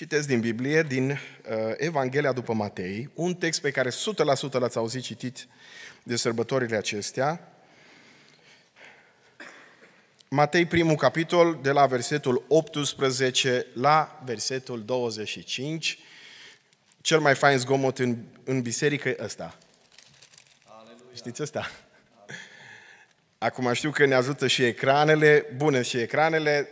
Citesc din Biblie, din uh, Evanghelia după Matei, un text pe care 100% l-ați auzit citit de sărbătorile acestea. Matei, primul capitol, de la versetul 18 la versetul 25. Cel mai fain zgomot în, în biserică e ăsta. Aleluia. Știți ăsta? Aleluia. Acum știu că ne ajută și ecranele, bune și ecranele,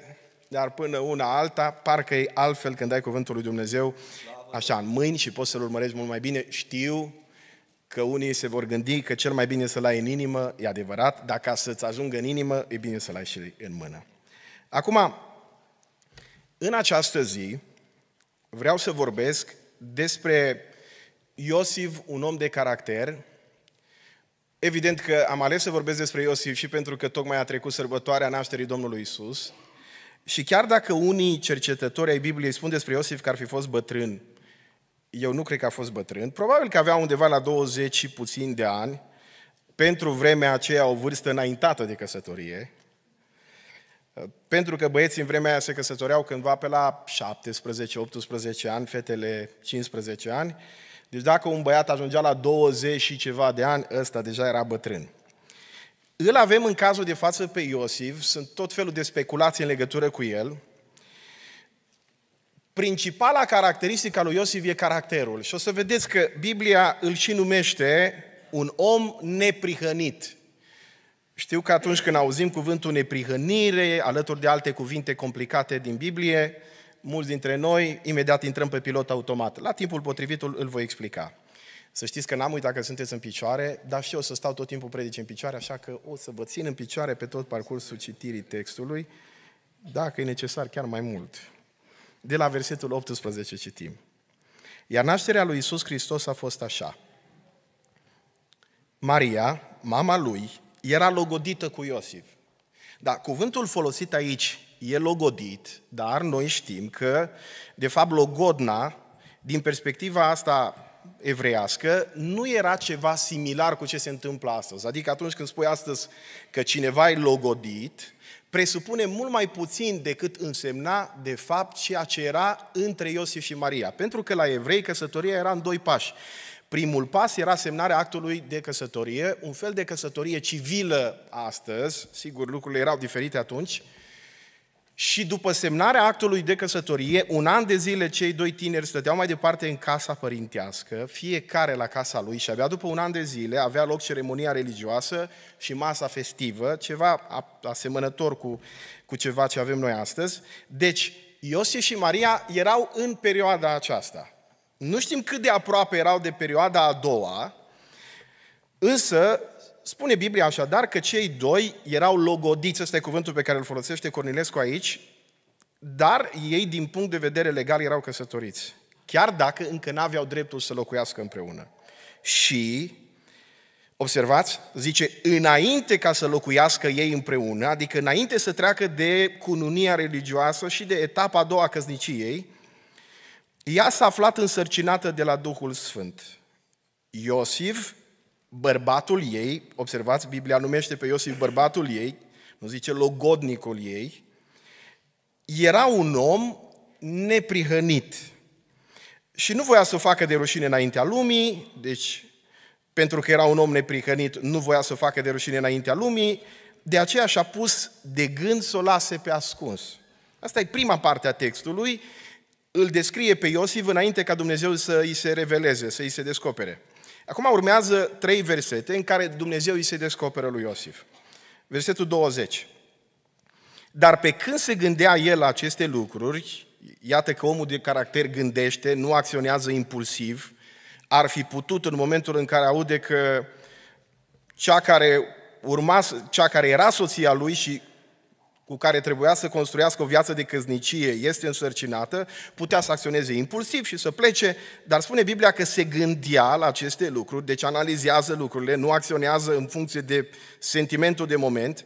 dar până una alta, parcă e altfel când ai cuvântul lui Dumnezeu așa în mâini și poți să-L urmărești mult mai bine. Știu că unii se vor gândi că cel mai bine să-L ai în inimă, e adevărat, dar ca să-ți ajungă în inimă, e bine să-L ai și în mână. Acum, în această zi, vreau să vorbesc despre Iosif, un om de caracter. Evident că am ales să vorbesc despre Iosif și pentru că tocmai a trecut sărbătoarea nașterii Domnului Isus. Și chiar dacă unii cercetători ai Bibliei spun despre Iosif că ar fi fost bătrân, eu nu cred că a fost bătrân, probabil că avea undeva la 20 și puțin de ani, pentru vremea aceea o vârstă înaintată de căsătorie, pentru că băieții în vremea aia se căsătoreau cândva pe la 17-18 ani, fetele 15 ani. Deci dacă un băiat ajungea la 20 și ceva de ani, ăsta deja era bătrân. Îl avem în cazul de față pe Iosif, sunt tot felul de speculații în legătură cu el. Principala caracteristică a lui Iosif e caracterul și o să vedeți că Biblia îl și numește un om neprihănit. Știu că atunci când auzim cuvântul neprihănire, alături de alte cuvinte complicate din Biblie, mulți dintre noi imediat intrăm pe pilot automat. La timpul potrivit îl voi explica. Să știți că n-am uitat că sunteți în picioare, dar și eu o să stau tot timpul predici în picioare, așa că o să vă țin în picioare pe tot parcursul citirii textului, dacă e necesar chiar mai mult. De la versetul 18 citim. Iar nașterea lui Isus Hristos a fost așa. Maria, mama lui, era logodită cu Iosif. Da, cuvântul folosit aici e logodit, dar noi știm că, de fapt, logodna, din perspectiva asta evreiască nu era ceva similar cu ce se întâmplă astăzi. Adică atunci când spui astăzi că cineva e logodit, presupune mult mai puțin decât însemna, de fapt, ceea ce era între Iosif și Maria. Pentru că la evrei căsătoria era în doi pași. Primul pas era semnarea actului de căsătorie, un fel de căsătorie civilă astăzi, sigur, lucrurile erau diferite atunci, și după semnarea actului de căsătorie, un an de zile cei doi tineri stăteau mai departe în casa părintească, fiecare la casa lui și abia după un an de zile avea loc ceremonia religioasă și masa festivă, ceva asemănător cu, cu ceva ce avem noi astăzi. Deci, Iosif și Maria erau în perioada aceasta. Nu știm cât de aproape erau de perioada a doua, însă Spune Biblia așadar că cei doi erau logodiți, ăsta e cuvântul pe care îl folosește Cornilescu aici, dar ei, din punct de vedere legal, erau căsătoriți, chiar dacă încă n-aveau dreptul să locuiască împreună. Și, observați, zice, înainte ca să locuiască ei împreună, adică înainte să treacă de cununia religioasă și de etapa a doua a căsniciei, ea s-a aflat însărcinată de la Duhul Sfânt. Iosif bărbatul ei, observați, Biblia numește pe Iosif bărbatul ei, nu zice logodnicul ei, era un om neprihănit. Și nu voia să o facă de rușine înaintea lumii, deci pentru că era un om neprihănit, nu voia să o facă de rușine înaintea lumii, de aceea și-a pus de gând să o lase pe ascuns. Asta e prima parte a textului, îl descrie pe Iosif înainte ca Dumnezeu să îi se reveleze, să îi se descopere. Acum urmează trei versete în care Dumnezeu îi se descoperă lui Iosif. Versetul 20. Dar pe când se gândea el la aceste lucruri, iată că omul de caracter gândește, nu acționează impulsiv, ar fi putut în momentul în care aude că cea care, urma, cea care era soția lui și cu care trebuia să construiască o viață de căznicie este însărcinată, putea să acționeze impulsiv și să plece, dar spune Biblia că se gândea la aceste lucruri, deci analizează lucrurile, nu acționează în funcție de sentimentul de moment.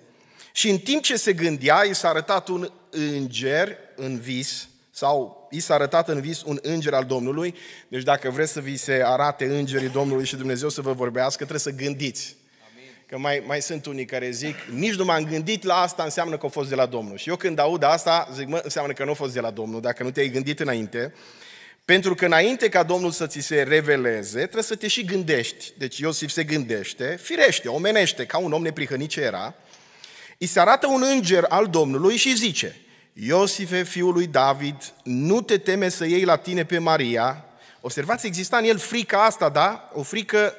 Și în timp ce se gândea, i s-a arătat un înger în vis, sau i s-a arătat în vis un înger al Domnului. Deci dacă vreți să vi se arate îngerii Domnului și Dumnezeu să vă vorbească, trebuie să gândiți Că mai, mai sunt unii care zic, nici nu m-am gândit la asta, înseamnă că a fost de la Domnul. Și eu când aud asta, zic, mă, înseamnă că nu a fost de la Domnul, dacă nu te-ai gândit înainte. Pentru că înainte ca Domnul să ți se reveleze, trebuie să te și gândești. Deci Iosif se gândește, firește, omenește, ca un om neprihănit ce era. Îi se arată un înger al Domnului și zice, Iosife, fiul lui David, nu te teme să iei la tine pe Maria. Observați, exista în el frica asta, da? O frică,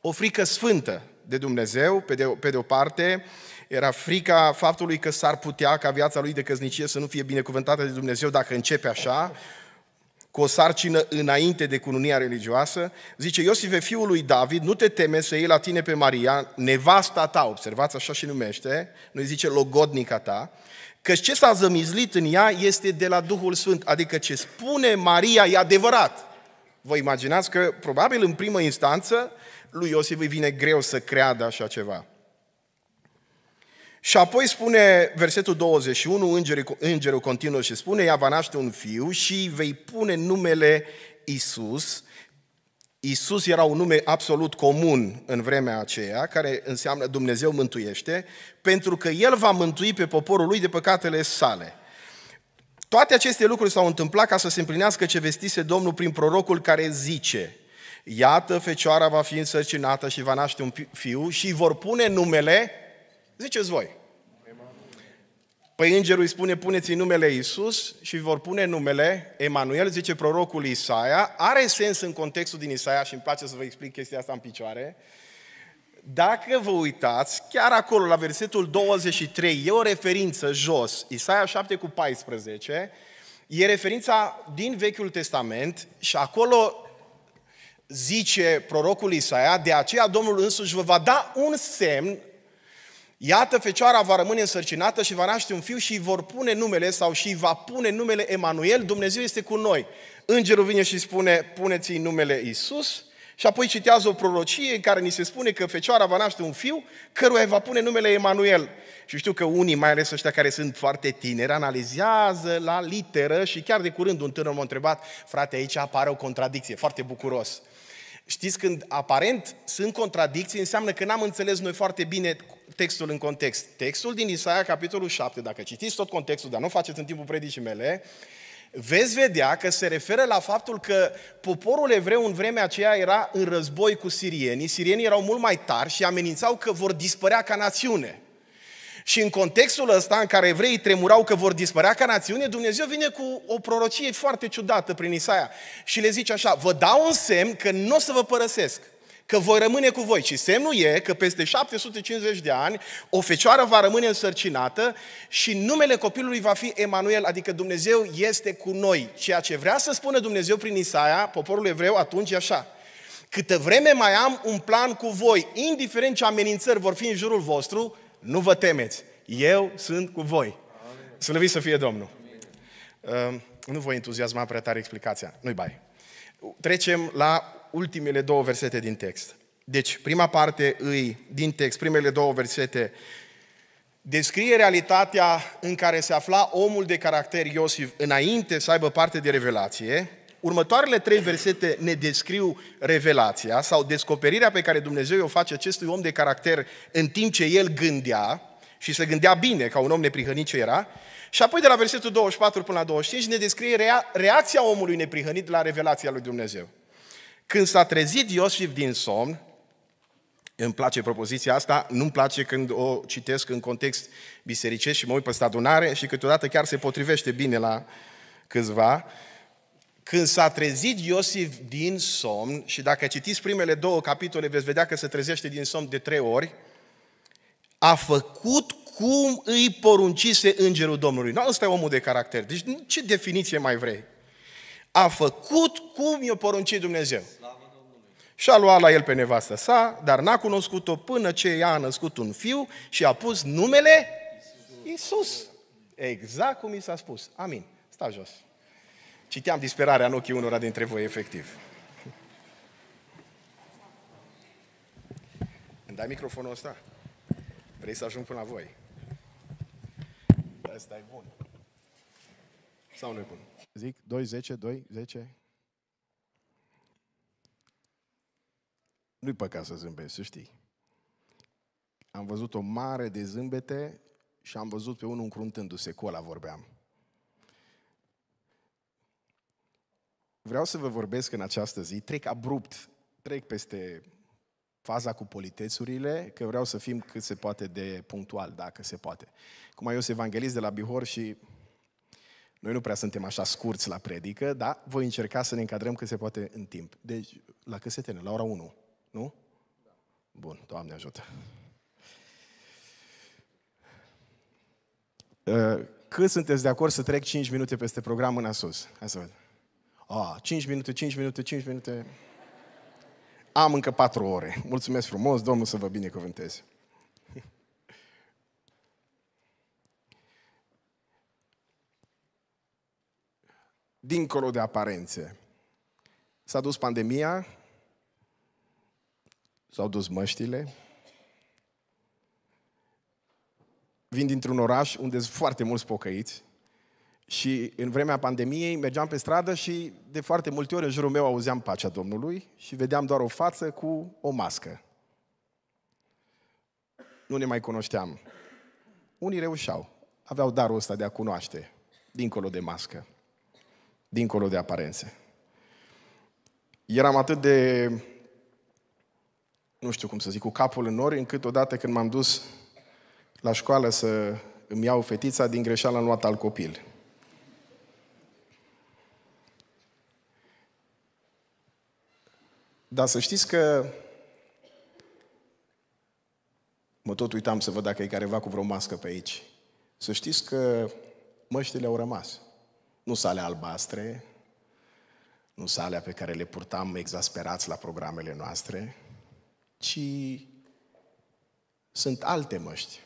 o frică sfântă de Dumnezeu, pe de, pe de o parte, era frica faptului că s-ar putea ca viața lui de căsnicie să nu fie binecuvântată de Dumnezeu dacă începe așa, cu o sarcină înainte de cununia religioasă, zice Iosif, fiul lui David, nu te teme să iei la tine pe Maria, nevasta ta, observați, așa și numește, nu zice logodnica ta, că ce s-a zămizlit în ea este de la Duhul Sfânt, adică ce spune Maria e adevărat. Vă imaginați că, probabil, în primă instanță, lui Iosif îi vine greu să creadă așa ceva. Și apoi spune versetul 21, îngerul, îngerul continuă și spune, ea va naște un fiu și vei pune numele Isus. Isus era un nume absolut comun în vremea aceea, care înseamnă Dumnezeu mântuiește, pentru că El va mântui pe poporul lui de păcatele sale. Toate aceste lucruri s-au întâmplat ca să se împlinească ce vestise Domnul prin prorocul care zice, iată, fecioara va fi însărcinată și va naște un fiu și vor pune numele, ziceți voi. Păi îngerul îi spune, puneți numele Isus și vor pune numele Emanuel, zice prorocul Isaia. Are sens în contextul din Isaia și îmi place să vă explic chestia asta în picioare. Dacă vă uitați, chiar acolo la versetul 23, e o referință jos, Isaia 7 cu 14, e referința din Vechiul Testament și acolo zice prorocul Isaia, de aceea Domnul însuși vă va da un semn, iată fecioara va rămâne însărcinată și va naște un fiu și vor pune numele sau și va pune numele Emanuel, Dumnezeu este cu noi. Îngerul vine și spune, puneți-i numele Isus și apoi citează o prorocie în care ni se spune că fecioara va naște un fiu căruia va pune numele Emanuel. Și știu că unii, mai ales ăștia care sunt foarte tineri, analizează la literă și chiar de curând un tânăr m-a întrebat, frate, aici apare o contradicție, foarte bucuros. Știți, când aparent sunt contradicții, înseamnă că n-am înțeles noi foarte bine textul în context. Textul din Isaia, capitolul 7, dacă citiți tot contextul, dar nu faceți în timpul predicii mele, veți vedea că se referă la faptul că poporul evreu în vremea aceea era în război cu sirienii, sirienii erau mult mai tari și amenințau că vor dispărea ca națiune. Și în contextul ăsta în care evreii tremurau că vor dispărea ca națiune, Dumnezeu vine cu o prorocie foarte ciudată prin Isaia și le zice așa, vă dau un semn că nu o să vă părăsesc că voi rămâne cu voi. Și semnul e că peste 750 de ani o fecioară va rămâne însărcinată și numele copilului va fi Emanuel, adică Dumnezeu este cu noi. Ceea ce vrea să spună Dumnezeu prin Isaia, poporul evreu, atunci e așa. Câtă vreme mai am un plan cu voi, indiferent ce amenințări vor fi în jurul vostru, nu vă temeți. Eu sunt cu voi. Să Slăvit să fie Domnul. Uh, nu voi entuziasma prea tare explicația. Nu-i bai. Trecem la ultimele două versete din text. Deci, prima parte îi, din text, primele două versete, descrie realitatea în care se afla omul de caracter Iosif înainte să aibă parte de revelație. Următoarele trei versete ne descriu revelația sau descoperirea pe care Dumnezeu o face acestui om de caracter în timp ce el gândea și se gândea bine ca un om neprihănit ce era. Și apoi de la versetul 24 până la 25 ne descrie rea- reacția omului neprihănit la revelația lui Dumnezeu. Când s-a trezit Iosif din somn, îmi place propoziția asta, nu-mi place când o citesc în context bisericesc și mă uit pe stadunare și câteodată chiar se potrivește bine la câțiva. Când s-a trezit Iosif din somn, și dacă citiți primele două capitole, veți vedea că se trezește din somn de trei ori, a făcut cum îi poruncise îngerul Domnului. Nu, ăsta e omul de caracter. Deci ce definiție mai vrei? A făcut cum i-a poruncit Dumnezeu. Și a luat la el pe nevastă sa, dar n-a cunoscut-o până ce ea a născut un fiu și a pus numele Isus. Exact cum i s-a spus. Amin. Sta jos. Citeam disperarea în ochii unora dintre voi, efectiv. Îmi dai microfonul ăsta? Vrei să ajung până la voi? Asta e bun. Sau nu e bun? Zic 2, 10, 2, 10, Nu-i păcat să zâmbești, să știi. Am văzut o mare de zâmbete și am văzut pe unul încruntându-se, cu ăla vorbeam. Vreau să vă vorbesc în această zi, trec abrupt, trec peste faza cu politețurile, că vreau să fim cât se poate de punctual, dacă se poate. Cum eu sunt evanghelist de la Bihor și noi nu prea suntem așa scurți la predică, dar voi încerca să ne încadrăm cât se poate în timp. Deci, la câsetene, la ora 1. Nu? Bun, Doamne ajută. Ă, Cât sunteți de acord să trec 5 minute peste program în sus? Hai să văd. A, 5 minute, 5 minute, 5 minute. Am încă 4 ore. Mulțumesc frumos, Domnul să vă binecuvânteze. Dincolo de aparențe. S-a dus pandemia, S-au dus măștile. Vin dintr-un oraș unde sunt foarte mulți pocăiți și în vremea pandemiei mergeam pe stradă și de foarte multe ori în jurul meu auzeam pacea Domnului și vedeam doar o față cu o mască. Nu ne mai cunoșteam. Unii reușeau, aveau darul ăsta de a cunoaște, dincolo de mască, dincolo de aparențe. Eram atât de nu știu cum să zic, cu capul în nori, încât odată când m-am dus la școală să îmi iau fetița, din greșeală am luat al copil. Dar să știți că mă tot uitam să văd dacă e careva cu vreo mască pe aici. Să știți că măștile au rămas. Nu sale albastre, nu sale pe care le purtam exasperați la programele noastre, ci sunt alte măști,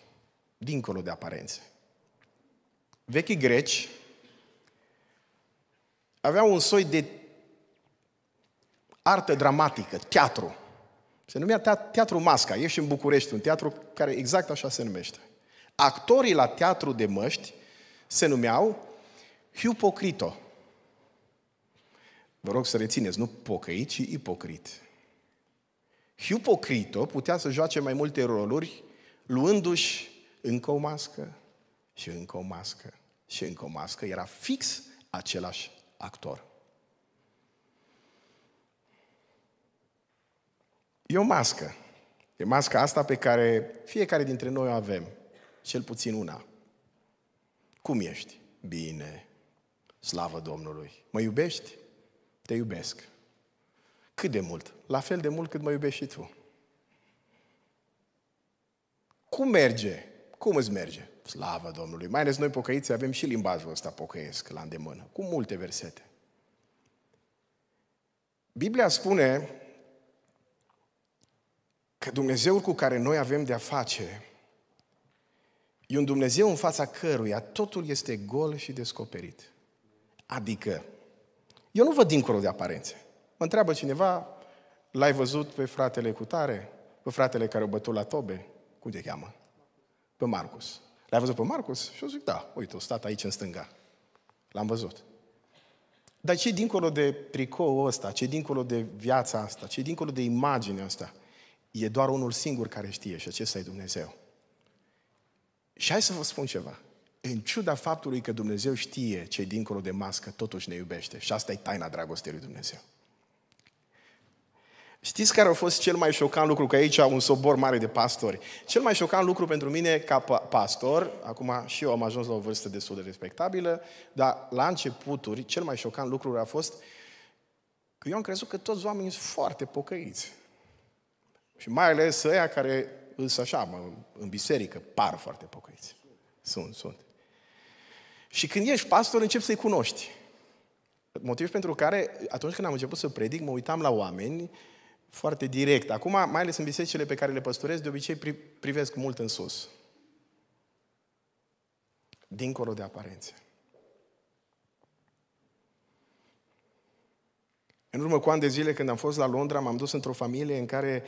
dincolo de aparențe. Vechii greci aveau un soi de artă dramatică, teatru. Se numea Teatru Masca. Ești în București un teatru care exact așa se numește. Actorii la teatru de măști se numeau hipocrito. Vă rog să rețineți, nu pocăit, ci ipocrit. Hipocrito putea să joace mai multe roluri, luându-și încă o mască și încă o mască și încă o mască. Era fix același actor. E o mască. E masca asta pe care fiecare dintre noi o avem. Cel puțin una. Cum ești? Bine. Slavă Domnului. Mă iubești? Te iubesc. Cât de mult? La fel de mult cât mă iubești și tu. Cum merge? Cum îți merge? Slavă Domnului! Mai ales noi pocăiți avem și limbajul ăsta pocăiesc la îndemână, cu multe versete. Biblia spune că Dumnezeul cu care noi avem de-a face e un Dumnezeu în fața căruia totul este gol și descoperit. Adică, eu nu văd dincolo de aparențe. Mă întreabă cineva, l-ai văzut pe fratele cu tare? Pe fratele care o bătut la tobe? Cum te cheamă? Pe Marcus. L-ai văzut pe Marcus? Și eu zic, da, uite, o stat aici în stânga. L-am văzut. Dar ce dincolo de tricou ăsta, ce dincolo de viața asta, ce dincolo de imaginea asta? E doar unul singur care știe și acesta e Dumnezeu. Și hai să vă spun ceva. În ciuda faptului că Dumnezeu știe ce dincolo de mască, totuși ne iubește. Și asta e taina dragostei lui Dumnezeu. Știți care a fost cel mai șocant lucru? Că aici au un sobor mare de pastori. Cel mai șocant lucru pentru mine ca pastor, acum și eu am ajuns la o vârstă destul de respectabilă, dar la începuturi, cel mai șocant lucru a fost că eu am crezut că toți oamenii sunt foarte pocăiți. Și mai ales ăia care îs așa, mă, în biserică, par foarte pocăiți. Sunt, sunt. Și când ești pastor, începi să-i cunoști. Motiv pentru care, atunci când am început să predic, mă uitam la oameni foarte direct. Acum, mai ales în bisericile pe care le păstorez, de obicei pri- privesc mult în sus. Dincolo de aparențe. În urmă cu ani de zile, când am fost la Londra, m-am dus într-o familie în care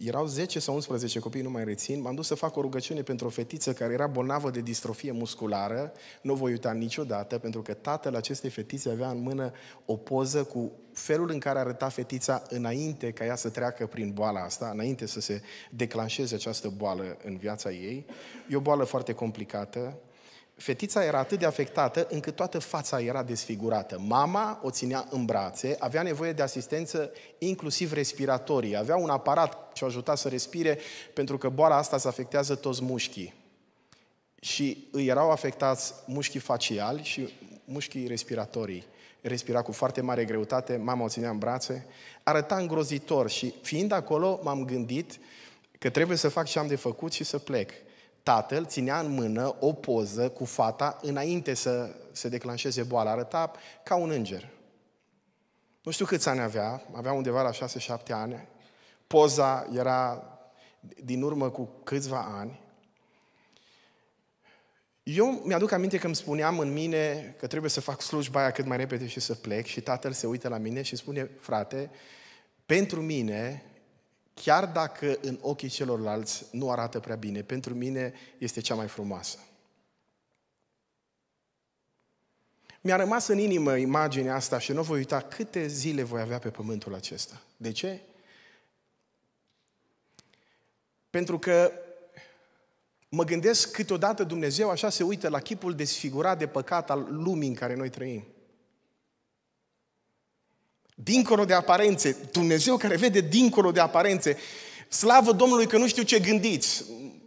erau 10 sau 11 copii, nu mai rețin, m-am dus să fac o rugăciune pentru o fetiță care era bolnavă de distrofie musculară, nu voi uita niciodată, pentru că tatăl acestei fetițe avea în mână o poză cu felul în care arăta fetița înainte ca ea să treacă prin boala asta, înainte să se declanșeze această boală în viața ei. E o boală foarte complicată, Fetița era atât de afectată încât toată fața era desfigurată. Mama o ținea în brațe, avea nevoie de asistență inclusiv respiratorie. Avea un aparat ce o ajuta să respire pentru că boala asta se afectează toți mușchii. Și îi erau afectați mușchii faciali și mușchii respiratorii. Respira cu foarte mare greutate, mama o ținea în brațe. Arăta îngrozitor și fiind acolo m-am gândit că trebuie să fac ce am de făcut și să plec tatăl ținea în mână o poză cu fata înainte să se declanșeze boala. Arăta ca un înger. Nu știu câți ani avea, avea undeva la 6-7 ani. Poza era din urmă cu câțiva ani. Eu mi-aduc aminte că îmi spuneam în mine că trebuie să fac slujba aia cât mai repede și să plec și tatăl se uită la mine și spune, frate, pentru mine chiar dacă în ochii celorlalți nu arată prea bine, pentru mine este cea mai frumoasă. Mi-a rămas în inimă imaginea asta și nu voi uita câte zile voi avea pe pământul acesta. De ce? Pentru că mă gândesc câteodată Dumnezeu așa se uită la chipul desfigurat de păcat al lumii în care noi trăim. Dincolo de aparențe, Dumnezeu care vede dincolo de aparențe. Slavă Domnului că nu știu ce gândiți.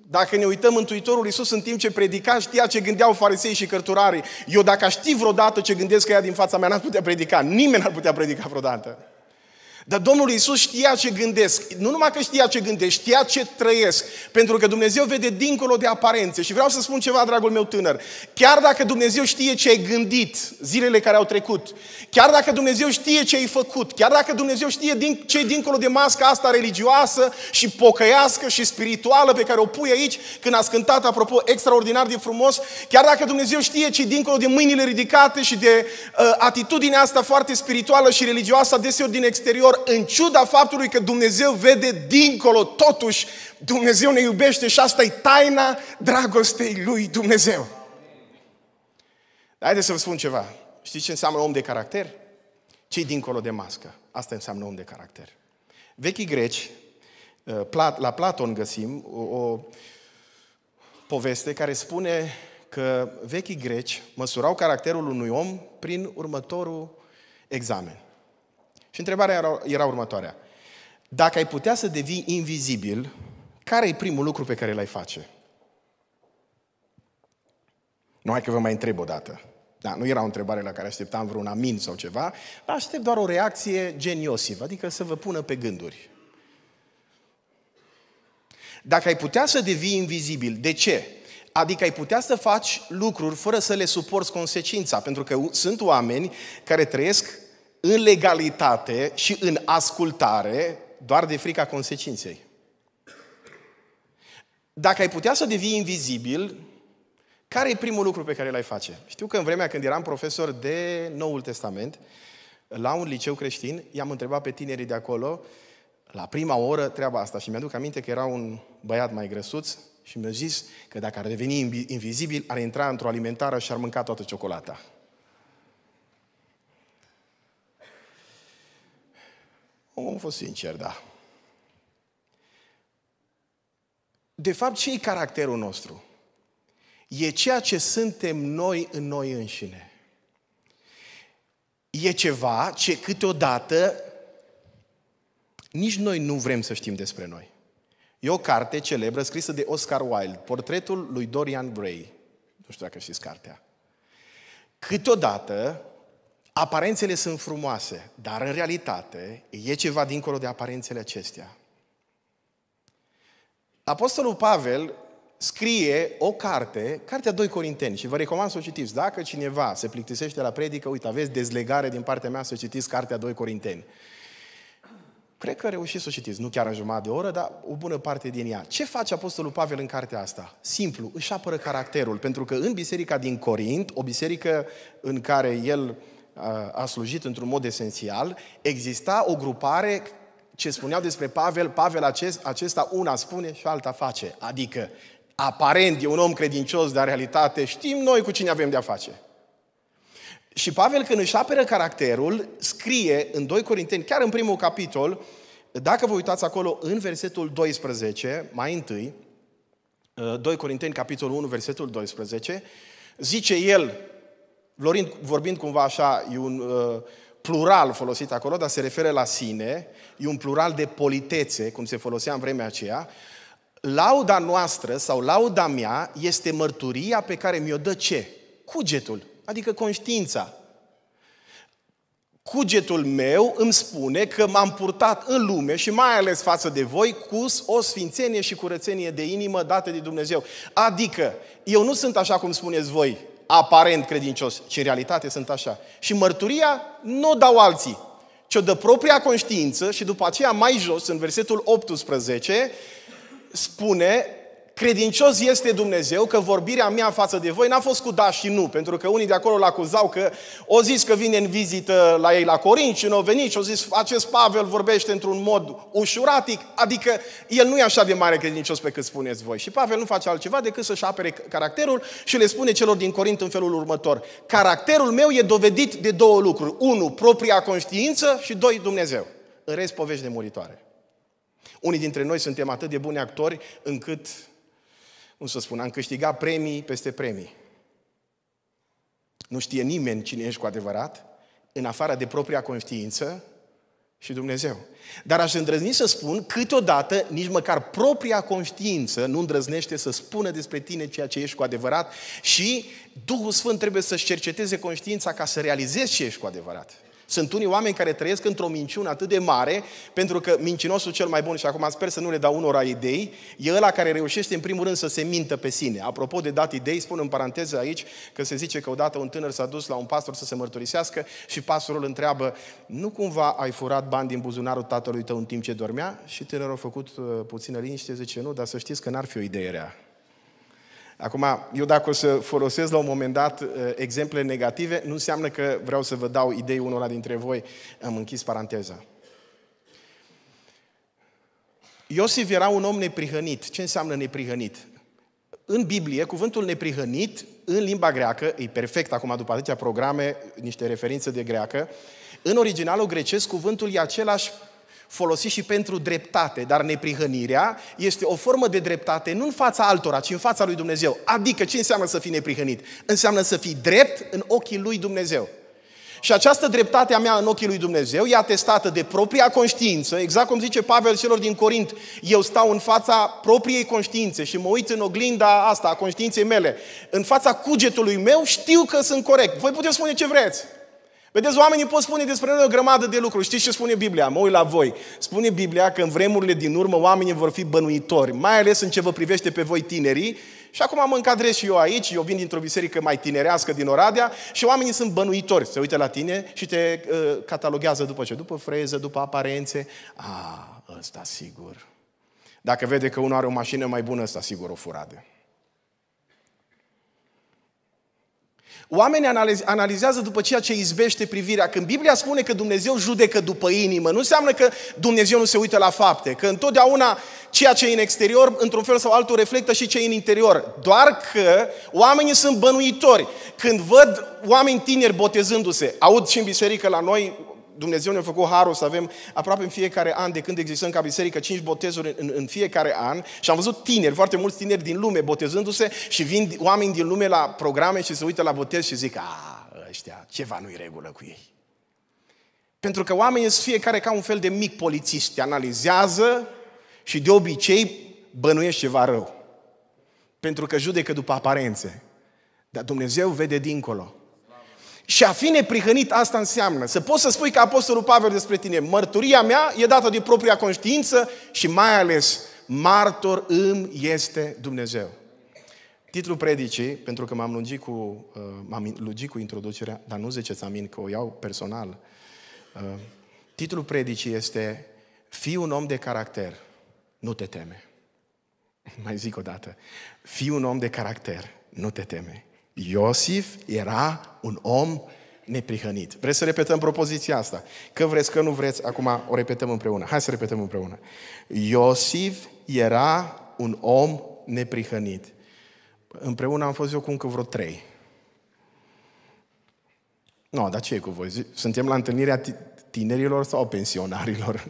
Dacă ne uităm, Mântuitorul Iisus în timp ce predica știa ce gândeau farisei și cărturarii. Eu dacă aș ști vreodată ce gândesc că ea din fața mea, n-aș putea predica. Nimeni n-ar putea predica vreodată. Dar Domnul Iisus știa ce gândesc. Nu numai că știa ce gândesc, știa ce trăiesc. Pentru că Dumnezeu vede dincolo de aparențe. Și vreau să spun ceva, dragul meu tânăr. Chiar dacă Dumnezeu știe ce ai gândit zilele care au trecut, chiar dacă Dumnezeu știe ce ai făcut, chiar dacă Dumnezeu știe din, ce dincolo de masca asta religioasă și pocăiască și spirituală pe care o pui aici, când ați cântat, apropo, extraordinar de frumos, chiar dacă Dumnezeu știe ce dincolo de mâinile ridicate și de uh, atitudinea asta foarte spirituală și religioasă, adeseori din exterior, în ciuda faptului că Dumnezeu vede dincolo, totuși Dumnezeu ne iubește și asta e taina dragostei lui Dumnezeu. Dar haideți să vă spun ceva. Știți ce înseamnă om de caracter? Cei dincolo de mască. Asta înseamnă om de caracter. Vechii greci, uh, la Platon găsim o, o poveste care spune că vechii greci măsurau caracterul unui om prin următorul examen. Și întrebarea era, era următoarea. Dacă ai putea să devii invizibil, care e primul lucru pe care l-ai face? Nu hai că vă mai întreb o dată. Da, nu era o întrebare la care așteptam vreun amin sau ceva, dar aștept doar o reacție geniosivă, adică să vă pună pe gânduri. Dacă ai putea să devii invizibil, de ce? Adică ai putea să faci lucruri fără să le suporți consecința, pentru că sunt oameni care trăiesc în legalitate și în ascultare doar de frica consecinței. Dacă ai putea să devii invizibil, care e primul lucru pe care l-ai face? Știu că în vremea când eram profesor de Noul Testament, la un liceu creștin, i-am întrebat pe tinerii de acolo, la prima oră, treaba asta. Și mi-aduc aminte că era un băiat mai grăsuț și mi-a zis că dacă ar deveni invizibil, ar intra într-o alimentară și ar mânca toată ciocolata. Om fost sincer, da. De fapt, ce e caracterul nostru? E ceea ce suntem noi în noi înșine. E ceva ce câteodată nici noi nu vrem să știm despre noi. E o carte celebră scrisă de Oscar Wilde, portretul lui Dorian Gray. Nu știu dacă știți cartea. Câteodată aparențele sunt frumoase, dar în realitate e ceva dincolo de aparențele acestea. Apostolul Pavel scrie o carte, cartea 2 Corinteni, și vă recomand să o citiți. Dacă cineva se plictisește la predică, uite, aveți dezlegare din partea mea să citiți cartea 2 Corinteni. Cred că reușiți să o citiți, nu chiar în jumătate de oră, dar o bună parte din ea. Ce face Apostolul Pavel în cartea asta? Simplu, își apără caracterul, pentru că în biserica din Corint, o biserică în care el uh, a slujit într-un mod esențial, exista o grupare ce spuneau despre Pavel, Pavel acest, acesta una spune și alta face. Adică, aparent e un om credincios, dar realitate știm noi cu cine avem de-a face. Și Pavel, când își apără caracterul, scrie în 2 Corinteni, chiar în primul capitol, dacă vă uitați acolo în versetul 12, mai întâi, 2 ă, Corinteni, capitolul 1, versetul 12, zice el, vorbind, vorbind cumva așa, e un uh, plural folosit acolo, dar se referă la sine, e un plural de politețe, cum se folosea în vremea aceea, lauda noastră sau lauda mea este mărturia pe care mi-o dă ce? Cugetul, adică conștiința. Cugetul meu îmi spune că m-am purtat în lume și mai ales față de voi cu o sfințenie și curățenie de inimă date de Dumnezeu. Adică, eu nu sunt așa cum spuneți voi, aparent credincios, ci în realitate sunt așa. Și mărturia nu o dau alții, ci o dă propria conștiință și după aceea mai jos, în versetul 18, spune credincios este Dumnezeu că vorbirea mea față de voi n-a fost cu da și nu, pentru că unii de acolo l acuzau că o zis că vine în vizită la ei la Corinci, nu au venit și au zis acest Pavel vorbește într-un mod ușuratic, adică el nu e așa de mare credincios pe cât spuneți voi. Și Pavel nu face altceva decât să-și apere caracterul și le spune celor din Corint în felul următor. Caracterul meu e dovedit de două lucruri. Unu, propria conștiință și doi, Dumnezeu. În rest, povești de muritoare. Unii dintre noi suntem atât de buni actori încât cum să spun, am câștigat premii peste premii. Nu știe nimeni cine ești cu adevărat, în afară de propria conștiință și Dumnezeu. Dar aș îndrăzni să spun, câteodată, nici măcar propria conștiință nu îndrăznește să spună despre tine ceea ce ești cu adevărat și Duhul Sfânt trebuie să-și cerceteze conștiința ca să realizezi ce ești cu adevărat. Sunt unii oameni care trăiesc într-o minciună atât de mare, pentru că mincinosul cel mai bun, și acum sper să nu le dau unora idei, e ăla care reușește în primul rând să se mintă pe sine. Apropo de dat idei, spun în paranteză aici că se zice că odată un tânăr s-a dus la un pastor să se mărturisească și pastorul îl întreabă, nu cumva ai furat bani din buzunarul tatălui tău în timp ce dormea? Și tânărul a făcut uh, puțină liniște, zice, nu, dar să știți că n-ar fi o idee rea. Acum, eu dacă o să folosesc la un moment dat eh, exemple negative, nu înseamnă că vreau să vă dau idei unora dintre voi. Am închis paranteza. Iosif era un om neprihănit. Ce înseamnă neprihănit? În Biblie, cuvântul neprihănit, în limba greacă, e perfect acum după atâtea programe, niște referințe de greacă, în originalul grecesc, cuvântul e același folosit și pentru dreptate, dar neprihănirea este o formă de dreptate nu în fața altora, ci în fața lui Dumnezeu. Adică ce înseamnă să fii neprihănit? Înseamnă să fii drept în ochii lui Dumnezeu. Și această dreptate a mea în ochii lui Dumnezeu e atestată de propria conștiință, exact cum zice Pavel celor din Corint, eu stau în fața propriei conștiințe și mă uit în oglinda asta a conștiinței mele, în fața cugetului meu știu că sunt corect. Voi puteți spune ce vreți, Vedeți, oamenii pot spune despre noi o grămadă de lucruri. Știți ce spune Biblia? Mă uit la voi. Spune Biblia că în vremurile din urmă oamenii vor fi bănuitori, mai ales în ce vă privește pe voi tinerii. Și acum mă încadrez și eu aici, eu vin dintr-o biserică mai tinerească din Oradea și oamenii sunt bănuitori. Se uită la tine și te uh, cataloguează după ce? După freză, după aparențe. A, ah, ăsta sigur. Dacă vede că unul are o mașină mai bună, ăsta sigur o furadă. Oamenii analizează după ceea ce izbește privirea. Când Biblia spune că Dumnezeu judecă după inimă, nu înseamnă că Dumnezeu nu se uită la fapte, că întotdeauna ceea ce e în exterior, într-un fel sau altul, reflectă și ce e în interior. Doar că oamenii sunt bănuitori. Când văd oameni tineri botezându-se, aud și în biserică la noi Dumnezeu ne-a făcut harul să avem aproape în fiecare an, de când existăm ca biserică, cinci botezuri în, în fiecare an și am văzut tineri, foarte mulți tineri din lume botezându-se și vin oameni din lume la programe și se uită la botez și zic, a, ăștia, ceva nu-i regulă cu ei. Pentru că oamenii sunt fiecare ca un fel de mic polițist, te analizează și de obicei bănuiești ceva rău. Pentru că judecă după aparențe. Dar Dumnezeu vede dincolo. Și a fi neprihănit asta înseamnă să poți să spui ca Apostolul Pavel despre tine, mărturia mea e dată de propria conștiință și mai ales martor îmi este Dumnezeu. Titlul predicii, pentru că m-am lungit cu, uh, m-am lungit cu introducerea, dar nu ziceți amin că o iau personal. Uh, titlul predicii este Fii un om de caracter, nu te teme. Mai zic o dată. Fii un om de caracter, nu te teme. Iosif era un om neprihănit. Vreți să repetăm propoziția asta? Că vreți, că nu vreți, acum o repetăm împreună. Hai să repetăm împreună. Iosif era un om neprihănit. Împreună am fost eu cu încă vreo trei. Nu, no, dar ce e cu voi? Suntem la întâlnirea tinerilor sau pensionarilor?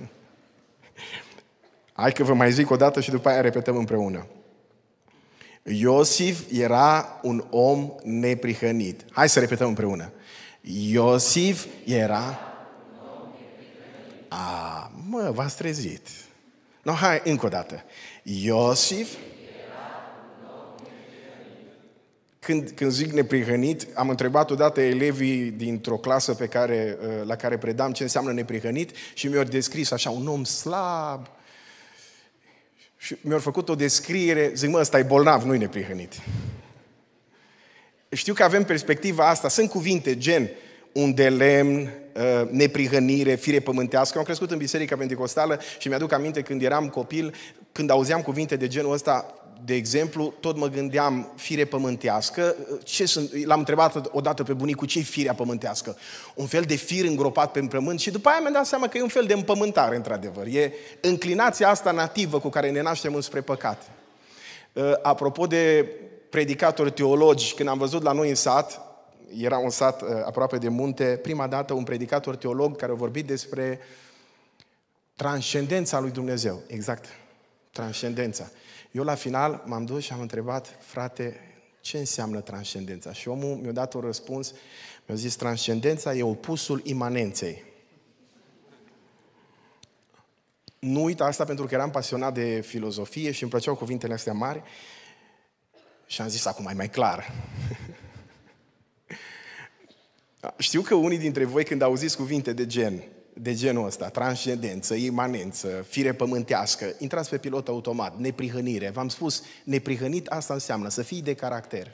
Hai că vă mai zic o dată și după aia repetăm împreună. Iosif era un om neprihănit. Hai să repetăm împreună. Iosif era... A, mă, v-ați trezit. No, hai, încă o dată. Iosif... Când, când zic neprihănit, am întrebat odată elevii dintr-o clasă pe care, la care predam ce înseamnă neprihănit și mi-au descris așa, un om slab, și mi-au făcut o descriere, zic, mă, ăsta e bolnav, nu-i neprihănit. Știu că avem perspectiva asta, sunt cuvinte gen, un de lemn, uh, neprihănire, fire pământească. Eu am crescut în biserica pentecostală și mi-aduc aminte când eram copil, când auzeam cuvinte de genul ăsta, de exemplu, tot mă gândeam fire pământească. Ce sunt? L-am întrebat odată pe bunicul ce e firea pământească? Un fel de fir îngropat pe pământ și după aia mi-am dat seama că e un fel de împământare, într-adevăr. E înclinația asta nativă cu care ne naștem înspre păcat. Uh, apropo de predicatori teologi, când am văzut la noi în sat, era un sat uh, aproape de munte, prima dată un predicator teolog care a vorbit despre transcendența lui Dumnezeu. Exact, transcendența. Eu la final m-am dus și am întrebat, frate, ce înseamnă transcendența? Și omul mi-a dat un răspuns, mi-a zis, transcendența e opusul imanenței. Nu uit asta pentru că eram pasionat de filozofie și îmi plăceau cuvintele astea mari și am zis, acum e mai clar. Știu că unii dintre voi când auziți cuvinte de gen, de genul ăsta, transcendență, imanență, fire pământească, intrați pe pilot automat, neprihănire. V-am spus, neprihănit asta înseamnă să fii de caracter.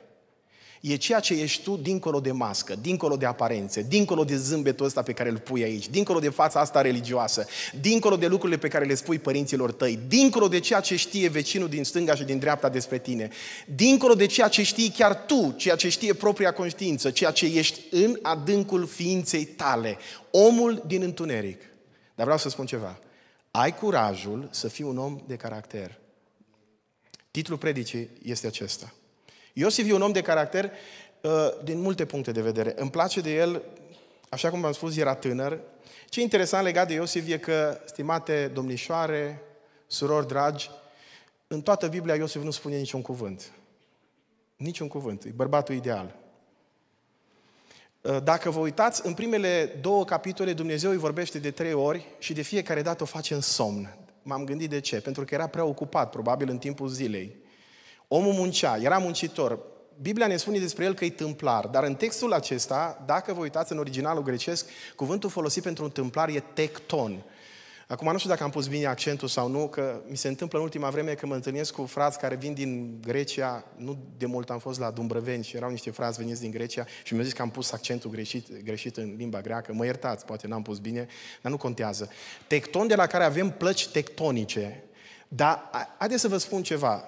E ceea ce ești tu dincolo de mască, dincolo de aparențe, dincolo de zâmbetul ăsta pe care îl pui aici, dincolo de fața asta religioasă, dincolo de lucrurile pe care le spui părinților tăi, dincolo de ceea ce știe vecinul din stânga și din dreapta despre tine, dincolo de ceea ce știi chiar tu, ceea ce știe propria conștiință, ceea ce ești în adâncul ființei tale, omul din întuneric. Dar vreau să spun ceva. Ai curajul să fii un om de caracter. Titlul predicii este acesta. Iosif e un om de caracter uh, din multe puncte de vedere. Îmi place de el, așa cum v-am spus, era tânăr. Ce interesant legat de Iosif e că, stimate domnișoare, surori dragi, în toată Biblia Iosif nu spune niciun cuvânt. Niciun cuvânt. E bărbatul ideal. Uh, dacă vă uitați, în primele două capitole Dumnezeu îi vorbește de trei ori și de fiecare dată o face în somn. M-am gândit de ce. Pentru că era prea ocupat, probabil, în timpul zilei. Omul muncea, era muncitor. Biblia ne spune despre el că e tâmplar, dar în textul acesta, dacă vă uitați în originalul grecesc, cuvântul folosit pentru un tâmplar e tecton. Acum nu știu dacă am pus bine accentul sau nu, că mi se întâmplă în ultima vreme că mă întâlnesc cu frați care vin din Grecia, nu de mult am fost la Dumbrăveni și erau niște frați veniți din Grecia și mi-au zis că am pus accentul greșit, greșit în limba greacă, mă iertați, poate n-am pus bine, dar nu contează. Tecton de la care avem plăci tectonice, dar haideți să vă spun ceva,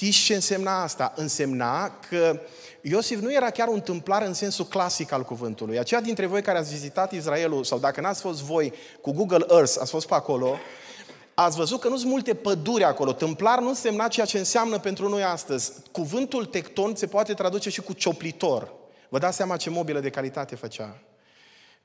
Știți ce însemna asta? Însemna că Iosif nu era chiar un întâmplar în sensul clasic al cuvântului. Aceia dintre voi care ați vizitat Israelul, sau dacă n-ați fost voi cu Google Earth, ați fost pe acolo, ați văzut că nu sunt multe păduri acolo. Tâmplar nu însemna ceea ce înseamnă pentru noi astăzi. Cuvântul tecton se poate traduce și cu cioplitor. Vă dați seama ce mobilă de calitate făcea.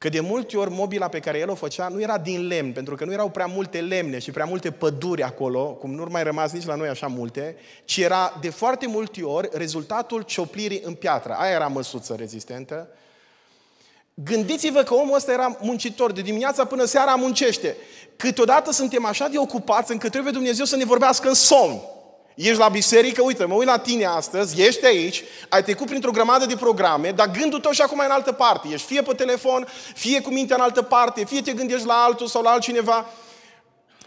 Că de multe ori mobila pe care el o făcea nu era din lemn, pentru că nu erau prea multe lemne și prea multe păduri acolo, cum nu mai rămas nici la noi așa multe, ci era de foarte multe ori rezultatul cioplirii în piatră. Aia era măsuță rezistentă. Gândiți-vă că omul ăsta era muncitor, de dimineața până seara muncește. Câteodată suntem așa de ocupați încât trebuie Dumnezeu să ne vorbească în somn. Ești la biserică, uite, mă uit la tine astăzi, ești aici, ai trecut printr-o grămadă de programe, dar gândul tău și acum e în altă parte. Ești fie pe telefon, fie cu mintea în altă parte, fie te gândești la altul sau la altcineva.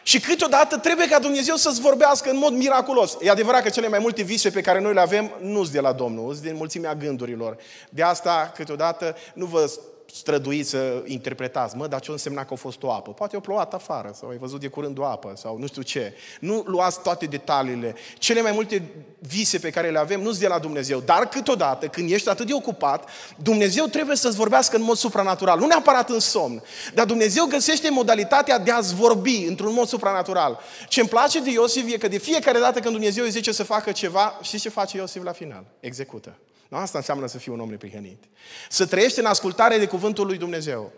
Și câteodată trebuie ca Dumnezeu să-ți vorbească în mod miraculos. E adevărat că cele mai multe vise pe care noi le avem nu sunt de la Domnul, sunt din mulțimea gândurilor. De asta, câteodată, nu vă străduiți să interpretați, mă, dar ce însemna că a fost o apă? Poate o plouat afară sau ai văzut de curând o apă sau nu știu ce. Nu luați toate detaliile. Cele mai multe vise pe care le avem nu sunt de la Dumnezeu, dar câteodată, când ești atât de ocupat, Dumnezeu trebuie să-ți vorbească în mod supranatural, nu neapărat în somn, dar Dumnezeu găsește modalitatea de a-ți vorbi într-un mod supranatural. ce îmi place de Iosif e că de fiecare dată când Dumnezeu îi zice să facă ceva, știți ce face Iosif la final? Execută. Nu asta înseamnă să fii un om neprihănit. Să trăiești în ascultare de cuvântul lui Dumnezeu.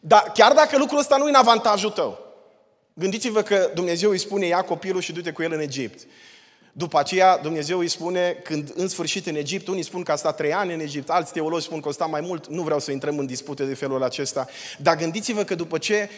Dar chiar dacă lucrul ăsta nu e în avantajul tău, gândiți-vă că Dumnezeu îi spune, ia copilul și du-te cu el în Egipt. După aceea, Dumnezeu îi spune, când în sfârșit în Egipt, unii spun că a stat trei ani în Egipt, alți teologi spun că a stat mai mult, nu vreau să intrăm în dispute de felul acesta, dar gândiți-vă că după ce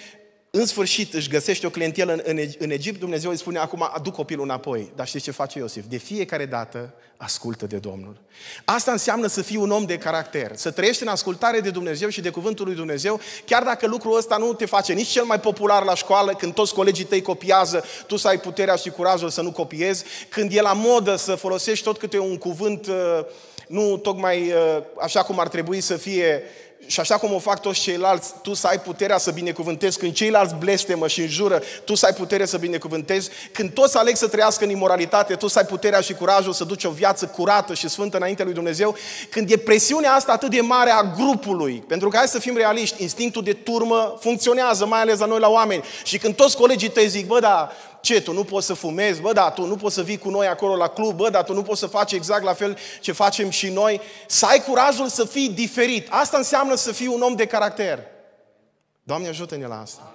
în sfârșit își găsește o clientelă în, Egipt, Dumnezeu îi spune acum aduc copilul înapoi. Dar știți ce face Iosif? De fiecare dată ascultă de Domnul. Asta înseamnă să fii un om de caracter, să trăiești în ascultare de Dumnezeu și de cuvântul lui Dumnezeu, chiar dacă lucrul ăsta nu te face nici cel mai popular la școală, când toți colegii tăi copiază, tu să ai puterea și curajul să nu copiezi, când e la modă să folosești tot câte un cuvânt uh, nu tocmai uh, așa cum ar trebui să fie și așa cum o fac toți ceilalți, tu să ai puterea să binecuvântezi când ceilalți blestemă și înjură, tu să ai puterea să binecuvântezi. Când toți aleg să trăiască în imoralitate, tu să ai puterea și curajul să duci o viață curată și sfântă înainte lui Dumnezeu. Când e presiunea asta atât de mare a grupului, pentru că hai să fim realiști, instinctul de turmă funcționează, mai ales la noi la oameni. Și când toți colegii tăi zic, bă, da, ce, tu nu poți să fumezi, bă, da, tu nu poți să vii cu noi acolo la club, bă, da, tu nu poți să faci exact la fel ce facem și noi. Să ai curajul să fii diferit. Asta înseamnă să fii un om de caracter. Doamne, ajută-ne la asta.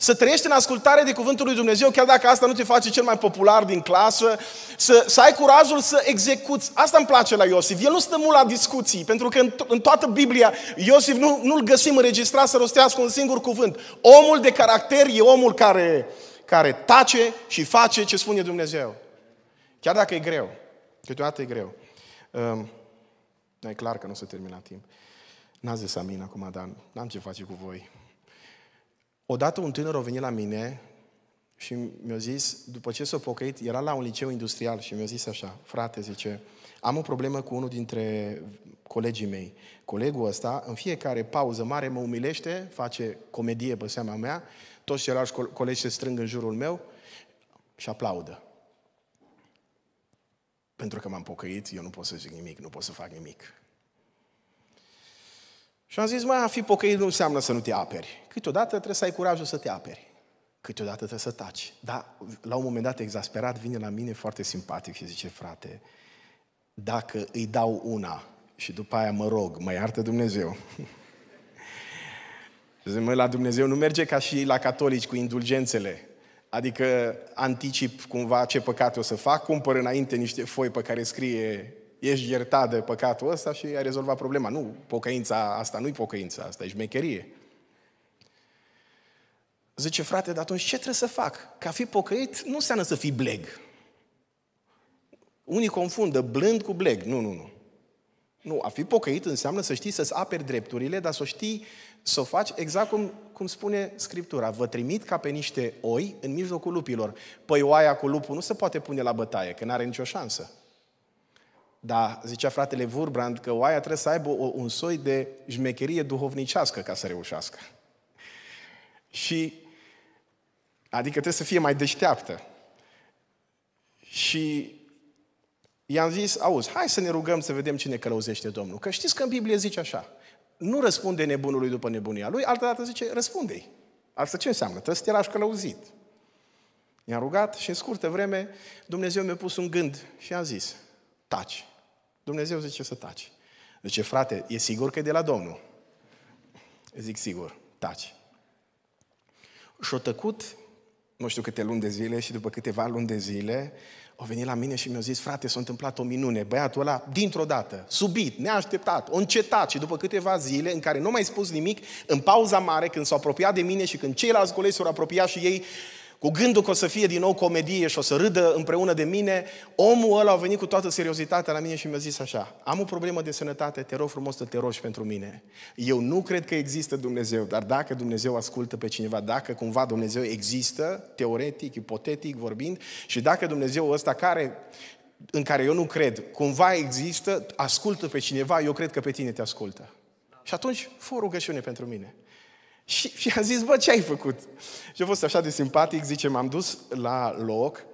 Să trăiești în ascultare de Cuvântul lui Dumnezeu, chiar dacă asta nu te face cel mai popular din clasă, să, să ai curajul să execuți. Asta îmi place la Iosif. El nu stă mult la discuții, pentru că în, to- în toată Biblia Iosif nu, nu-l găsim înregistrat să rostească un singur cuvânt. Omul de caracter e omul care uh, care tace și face ce spune Dumnezeu. Chiar dacă e greu. Câteodată e greu. Um, dar e clar că nu se termină la timp. N-ați zis amin acum, dar n-am ce face cu voi. Odată un tânăr a venit la mine și mi-a zis, după ce s-a pocăit, era la un liceu industrial și mi-a zis așa, frate, zice, am o problemă cu unul dintre colegii mei. Colegul ăsta, în fiecare pauză mare, mă umilește, face comedie pe seama mea toți ceilalți colegi se strâng în jurul meu și aplaudă. Pentru că m-am pocăit, eu nu pot să zic nimic, nu pot să fac nimic. Și am zis, mai a fi pocăit nu înseamnă să nu te aperi. Câteodată trebuie să ai curajul să te aperi. Câteodată trebuie să taci. Dar la un moment dat exasperat vine la mine foarte simpatic și zice, frate, dacă îi dau una și după aia mă rog, mă iartă Dumnezeu. Zic, mă, la Dumnezeu nu merge ca și la catolici cu indulgențele. Adică anticip cumva ce păcat o să fac, cumpăr înainte niște foi pe care scrie ești iertat de păcatul ăsta și ai rezolvat problema. Nu, pocăința asta nu-i pocăința, asta e șmecherie. Zice, frate, dar atunci ce trebuie să fac? Ca fi pocăit nu înseamnă să fii bleg. Unii confundă blând cu bleg. Nu, nu, nu. Nu, a fi pocăit înseamnă să știi să-ți aperi drepturile, dar să știi să o faci exact cum, cum spune Scriptura. Vă trimit ca pe niște oi în mijlocul lupilor. Păi oaia cu lupul nu se poate pune la bătaie, că n-are nicio șansă. Dar zicea fratele Vurbrand că oaia trebuie să aibă o, un soi de jmecherie duhovnicească ca să reușească. Și, adică trebuie să fie mai deșteaptă. Și i-am zis, auzi, hai să ne rugăm să vedem cine călăuzește Domnul. Că știți că în Biblie zice așa, nu răspunde nebunului după nebunia lui, altă dată zice, răspunde-i. Asta ce înseamnă? Trebuie să te lași călăuzit. I-am rugat și în scurtă vreme Dumnezeu mi-a pus un gând și am zis, taci. Dumnezeu zice să taci. Zice, frate, e sigur că e de la Domnul? Zic, sigur, taci. Și-o tăcut, nu știu câte luni de zile și după câteva luni de zile, o venit la mine și mi-a zis, frate, s-a întâmplat o minune. Băiatul ăla, dintr-o dată, subit, neașteptat, o încetat și după câteva zile în care nu mai spus nimic, în pauza mare, când s-a apropiat de mine și când ceilalți colegi s-au apropiat și ei, cu gândul că o să fie din nou comedie și o să râdă împreună de mine, omul ăla a venit cu toată seriozitatea la mine și mi-a zis așa, am o problemă de sănătate, te rog frumos să te rogi pentru mine. Eu nu cred că există Dumnezeu, dar dacă Dumnezeu ascultă pe cineva, dacă cumva Dumnezeu există, teoretic, ipotetic vorbind, și dacă Dumnezeu ăsta care în care eu nu cred, cumva există, ascultă pe cineva, eu cred că pe tine te ascultă. Și atunci, fă o rugăciune pentru mine. Și, și a zis, bă, ce ai făcut? Și a fost așa de simpatic, zice, m-am dus la loc,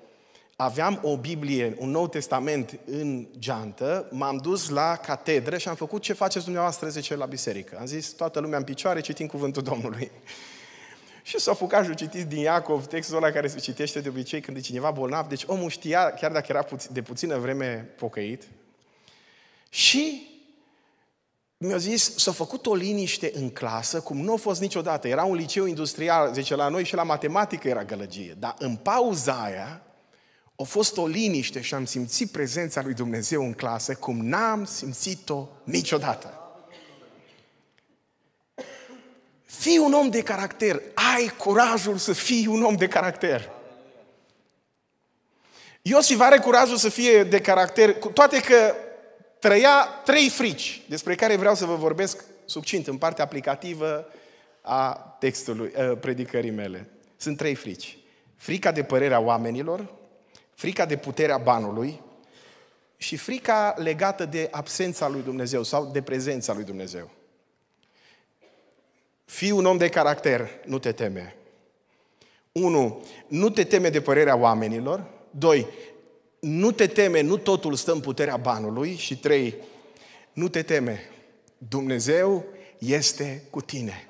aveam o Biblie, un Nou Testament în geantă, m-am dus la catedră și am făcut ce faceți dumneavoastră, zice, la biserică. Am zis, toată lumea în picioare, citim cuvântul Domnului. Și s-a apucat și citit din Iacov textul ăla care se citește de obicei când e cineva bolnav. Deci omul știa, chiar dacă era de puțină vreme pocăit, și mi-a zis, s-a făcut o liniște în clasă, cum nu a fost niciodată. Era un liceu industrial, zice, la noi și la matematică era gălăgie. Dar în pauza aia, a fost o liniște și am simțit prezența lui Dumnezeu în clasă cum n-am simțit-o niciodată. Fii un om de caracter, ai curajul să fii un om de caracter. Iosif are curajul să fie de caracter, cu toate că trăia trei frici, despre care vreau să vă vorbesc subcint, în partea aplicativă a textului, a ă, predicării mele. Sunt trei frici. Frica de părerea oamenilor, frica de puterea banului și frica legată de absența lui Dumnezeu sau de prezența lui Dumnezeu. Fii un om de caracter, nu te teme. 1. Nu te teme de părerea oamenilor. 2 nu te teme, nu totul stă în puterea banului. Și trei, nu te teme, Dumnezeu este cu tine.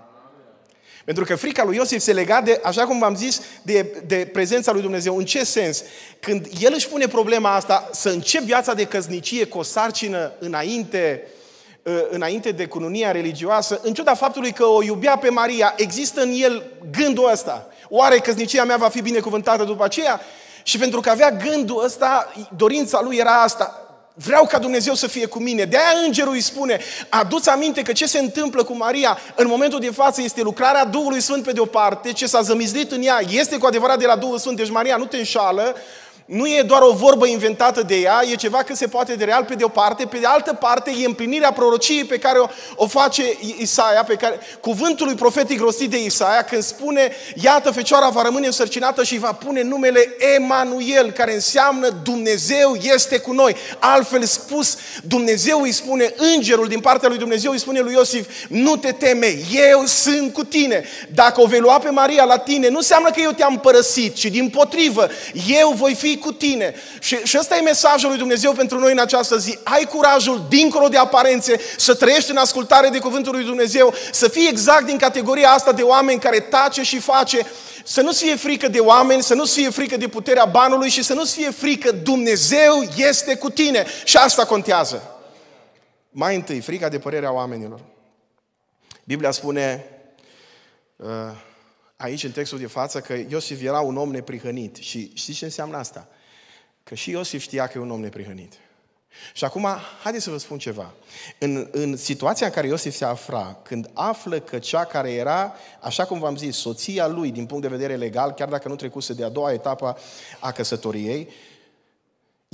Pentru că frica lui Iosif se lega de, așa cum v-am zis, de, de prezența lui Dumnezeu. În ce sens? Când el își pune problema asta, să încep viața de căznicie cu o sarcină înainte, uh, înainte de cununia religioasă, în ciuda faptului că o iubea pe Maria, există în el gândul ăsta. Oare căznicia mea va fi binecuvântată după aceea? Și pentru că avea gândul ăsta, dorința lui era asta. Vreau ca Dumnezeu să fie cu mine. De aia îngerul îi spune, aduți aminte că ce se întâmplă cu Maria în momentul de față este lucrarea Duhului Sfânt pe de o parte, ce s-a zămizlit în ea este cu adevărat de la Duhul Sfânt, deci Maria nu te înșală, nu e doar o vorbă inventată de ea, e ceva că se poate de real pe de o parte, pe de altă parte e împlinirea prorociei pe care o, o face Isaia, pe care, cuvântul lui profetic rostit de Isaia, când spune, iată, Fecioara va rămâne însărcinată și va pune numele Emanuel, care înseamnă Dumnezeu este cu noi. Altfel spus, Dumnezeu îi spune, îngerul din partea lui Dumnezeu îi spune lui Iosif, nu te teme, eu sunt cu tine. Dacă o vei lua pe Maria la tine, nu înseamnă că eu te-am părăsit, ci din potrivă, eu voi fi fi cu tine. Și, și ăsta e mesajul lui Dumnezeu pentru noi în această zi. Ai curajul, dincolo de aparențe, să trăiești în ascultare de cuvântul lui Dumnezeu, să fii exact din categoria asta de oameni care tace și face, să nu-ți fie frică de oameni, să nu-ți fie frică de puterea banului și să nu-ți fie frică, Dumnezeu este cu tine. Și asta contează. Mai întâi, frica de părerea oamenilor. Biblia spune, uh, aici în textul de față că Iosif era un om neprihănit. Și știți ce înseamnă asta? Că și Iosif știa că e un om neprihănit. Și acum, haideți să vă spun ceva. În, în situația în care Iosif se afla, când află că cea care era, așa cum v-am zis, soția lui din punct de vedere legal, chiar dacă nu trecuse de a doua etapă a căsătoriei, uh,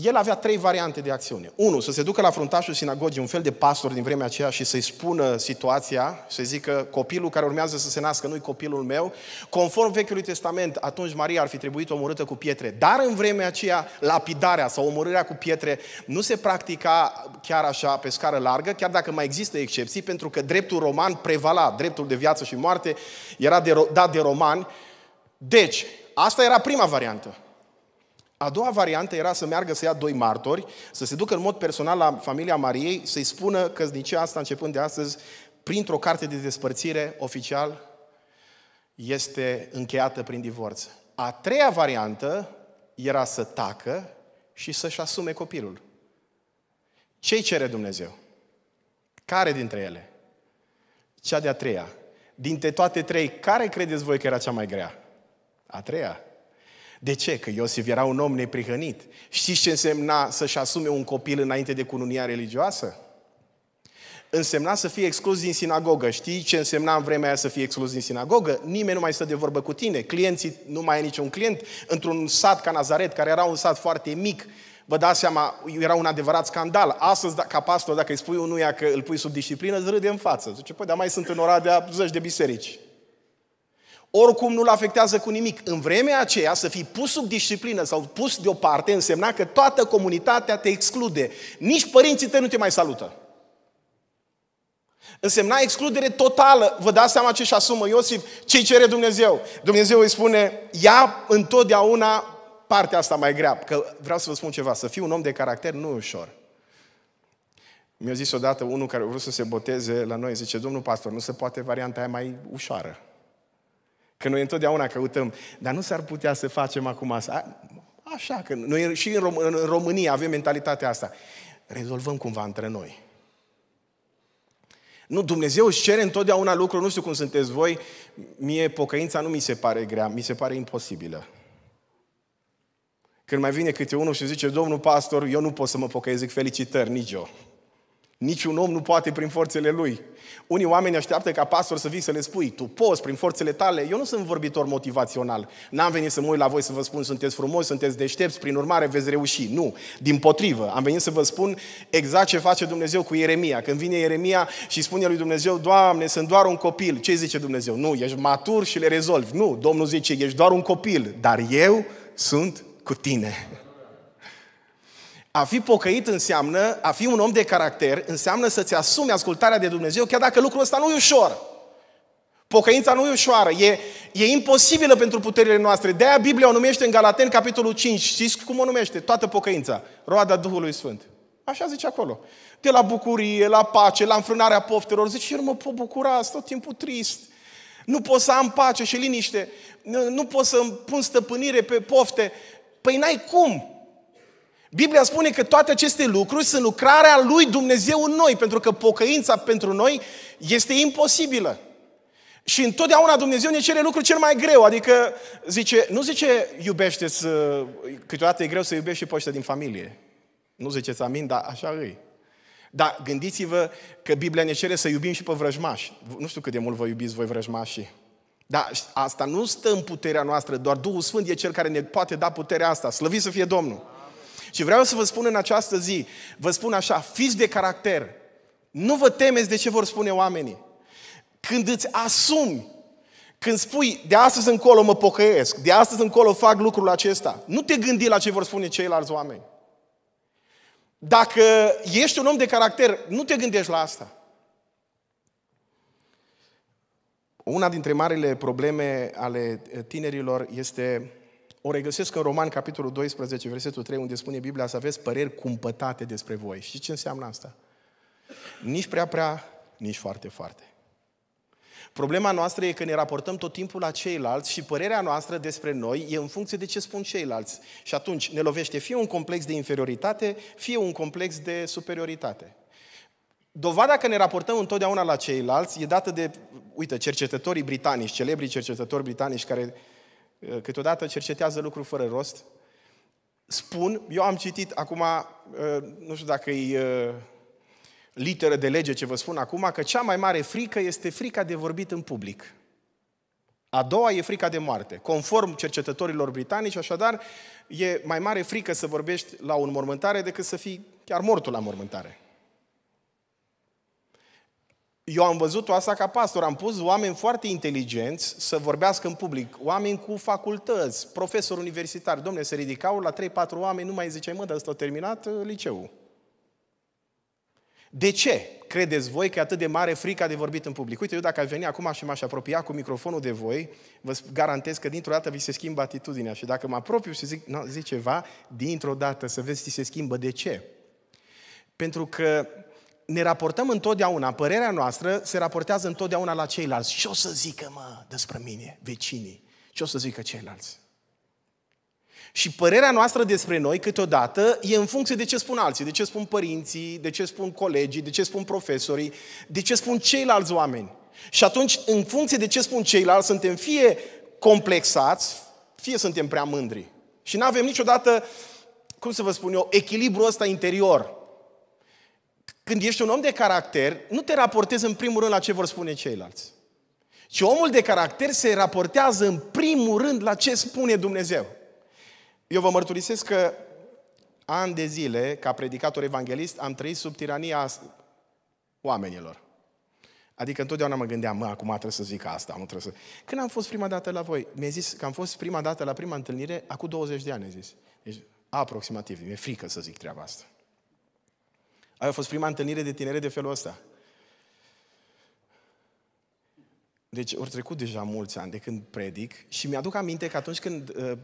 el avea trei variante de acțiune. Unu, să se ducă la fruntașul sinagogii, un fel de pastor din vremea aceea și să-i spună situația, să zică copilul care urmează să se nască nu-i copilul meu. Conform Vechiului Testament, atunci Maria ar fi trebuit omorâtă cu pietre. Dar în vremea aceea, lapidarea sau omorârea cu pietre nu se practica chiar așa pe scară largă, chiar dacă mai există excepții, pentru că dreptul roman prevala, dreptul de viață și moarte era de, dat de romani. Deci, asta era prima variantă. A doua variantă era să meargă să ia doi martori, să se ducă în mod personal la familia Mariei, să-i spună că căsnicia asta, începând de astăzi, printr-o carte de despărțire oficial, este încheiată prin divorț. A treia variantă era să tacă și să-și asume copilul. ce cere Dumnezeu? Care dintre ele? Cea de-a treia. Dintre toate trei, care credeți voi că era cea mai grea? A treia. De ce? Că Iosif era un om neprihănit. Știți ce însemna să-și asume un copil înainte de cununia religioasă? Însemna să fie exclus din sinagogă. Știi ce însemna în vremea aia să fie exclus din sinagogă? Nimeni nu mai stă de vorbă cu tine. Clienții, nu mai e niciun client. Într-un sat ca Nazaret, care era un sat foarte mic, vă dați seama, era un adevărat scandal. Astăzi, da, ca pastor, dacă îi spui unuia că îl pui sub disciplină, îți râde în față. Zice, păi, dar mai sunt în Oradea zeci de biserici. Oricum nu-l afectează cu nimic. În vremea aceea, să fii pus sub disciplină sau pus deoparte însemna că toată comunitatea te exclude. Nici părinții tăi nu te mai salută. Însemna excludere totală. Vă dați seama ce și asumă Iosif? Ce cere Dumnezeu? Dumnezeu îi spune, ia întotdeauna partea asta mai grea. Că vreau să vă spun ceva, să fii un om de caracter nu e ușor. Mi-a zis odată unul care a vrut să se boteze la noi, zice, domnul pastor, nu se poate varianta aia mai ușoară. Că noi întotdeauna căutăm, dar nu s-ar putea să facem acum asta. Așa, că noi și în, Rom- în România avem mentalitatea asta. Rezolvăm cumva între noi. Nu, Dumnezeu își cere întotdeauna lucruri, nu știu cum sunteți voi, mie pocăința nu mi se pare grea, mi se pare imposibilă. Când mai vine câte unul și zice, domnul pastor, eu nu pot să mă pocăiesc, zic, felicitări, nici eu. Niciun om nu poate prin forțele lui. Unii oameni așteaptă ca pastor să vii să le spui, tu poți prin forțele tale. Eu nu sunt vorbitor motivațional. N-am venit să mă uit la voi să vă spun, sunteți frumoși, sunteți deștepți, prin urmare veți reuși. Nu, din potrivă. Am venit să vă spun exact ce face Dumnezeu cu Ieremia. Când vine Ieremia și spune lui Dumnezeu, Doamne, sunt doar un copil. Ce zice Dumnezeu? Nu, ești matur și le rezolvi. Nu, Domnul zice, ești doar un copil, dar eu sunt cu tine. A fi pocăit înseamnă, a fi un om de caracter, înseamnă să-ți asumi ascultarea de Dumnezeu, chiar dacă lucrul ăsta nu e ușor. Pocăința nu e ușoară, e, e imposibilă pentru puterile noastre. De-aia Biblia o numește în Galaten, capitolul 5. Știți cum o numește? Toată pocăința. Roada Duhului Sfânt. Așa zice acolo. De la bucurie, la pace, la înfrânarea poftelor. Zice, eu nu mă pot bucura, sunt tot timpul trist. Nu pot să am pace și liniște. Nu, nu pot să îmi pun stăpânire pe pofte. Păi n-ai cum. Biblia spune că toate aceste lucruri sunt lucrarea lui Dumnezeu în noi, pentru că pocăința pentru noi este imposibilă. Și întotdeauna Dumnezeu ne cere lucrul cel mai greu, adică zice, nu zice iubește să, uh, câteodată e greu să iubești și poște din familie. Nu ziceți amin, dar așa îi. Dar gândiți-vă că Biblia ne cere să iubim și pe vrăjmași. Nu știu cât de mult vă iubiți voi vrăjmașii. Dar asta nu stă în puterea noastră, doar Duhul Sfânt e cel care ne poate da puterea asta. Slăvit să fie Domnul! Și vreau să vă spun în această zi, vă spun așa, fiți de caracter. Nu vă temeți de ce vor spune oamenii. Când îți asumi când spui, de astăzi încolo mă pocăiesc, de astăzi încolo fac lucrul acesta, nu te gândi la ce vor spune ceilalți oameni. Dacă ești un om de caracter, nu te gândești la asta. Una dintre marile probleme ale eh, tinerilor este o regăsesc în Roman, capitolul 12, versetul 3, unde spune Biblia să aveți păreri cumpătate despre voi. Și ce înseamnă asta? Nici prea prea, nici foarte foarte. Problema noastră e că ne raportăm tot timpul la ceilalți și părerea noastră despre noi e în funcție de ce spun ceilalți. Și atunci ne lovește fie un complex de inferioritate, fie un complex de superioritate. Dovada că ne raportăm întotdeauna la ceilalți e dată de, uite, cercetătorii britanici, celebrii cercetători britanici care Eh, câteodată cercetează lucruri fără rost. Spun, eu am citit acum, eh, nu știu dacă e eh, literă de lege ce vă spun acum, că cea mai mare frică este frica de vorbit în public. A doua e frica de moarte. Conform cercetătorilor britanici, așadar, e mai mare frică să vorbești la o mormântare decât să fii chiar mortul la mormântare. Eu am văzut asta ca pastor, am pus oameni foarte inteligenți să vorbească în public, oameni cu facultăți, profesori universitari. Domne, se ridicau la 3-4 oameni, nu mai ziceai, mă, dar ăsta a terminat uh, liceul. De ce credeți voi că e atât de mare frica de vorbit în public? Uite, eu dacă aș veni acum și m-aș apropia cu microfonul de voi, vă garantez că dintr-o dată vi se schimbă atitudinea și dacă mă apropiu și zic, no, zic ceva, dintr-o dată să vezi, ți se schimbă. De ce? Pentru că ne raportăm întotdeauna, părerea noastră se raportează întotdeauna la ceilalți. Ce o să zică, mă, despre mine, vecinii? Ce o să zică ceilalți? Și părerea noastră despre noi câteodată e în funcție de ce spun alții, de ce spun părinții, de ce spun colegii, de ce spun profesorii, de ce spun ceilalți oameni. Și atunci, în funcție de ce spun ceilalți, suntem fie complexați, fie suntem prea mândri. Și nu avem niciodată, cum să vă spun eu, echilibrul ăsta interior când ești un om de caracter, nu te raportezi în primul rând la ce vor spune ceilalți. Ci omul de caracter se raportează în primul rând la ce spune Dumnezeu. Eu vă mărturisesc că ani de zile, ca predicator evanghelist, am trăit sub tirania oamenilor. Adică întotdeauna mă gândeam, mă, acum trebuie să zic asta, nu trebuie să... Când am fost prima dată la voi, mi-a zis că am fost prima dată la prima întâlnire, acum 20 de ani, a zis. Deci, aproximativ, mi-e frică să zic treaba asta. Aia a fost prima întâlnire de tinere de felul ăsta. Deci au trecut deja mulți ani de când predic și mi-aduc aminte că atunci când uh,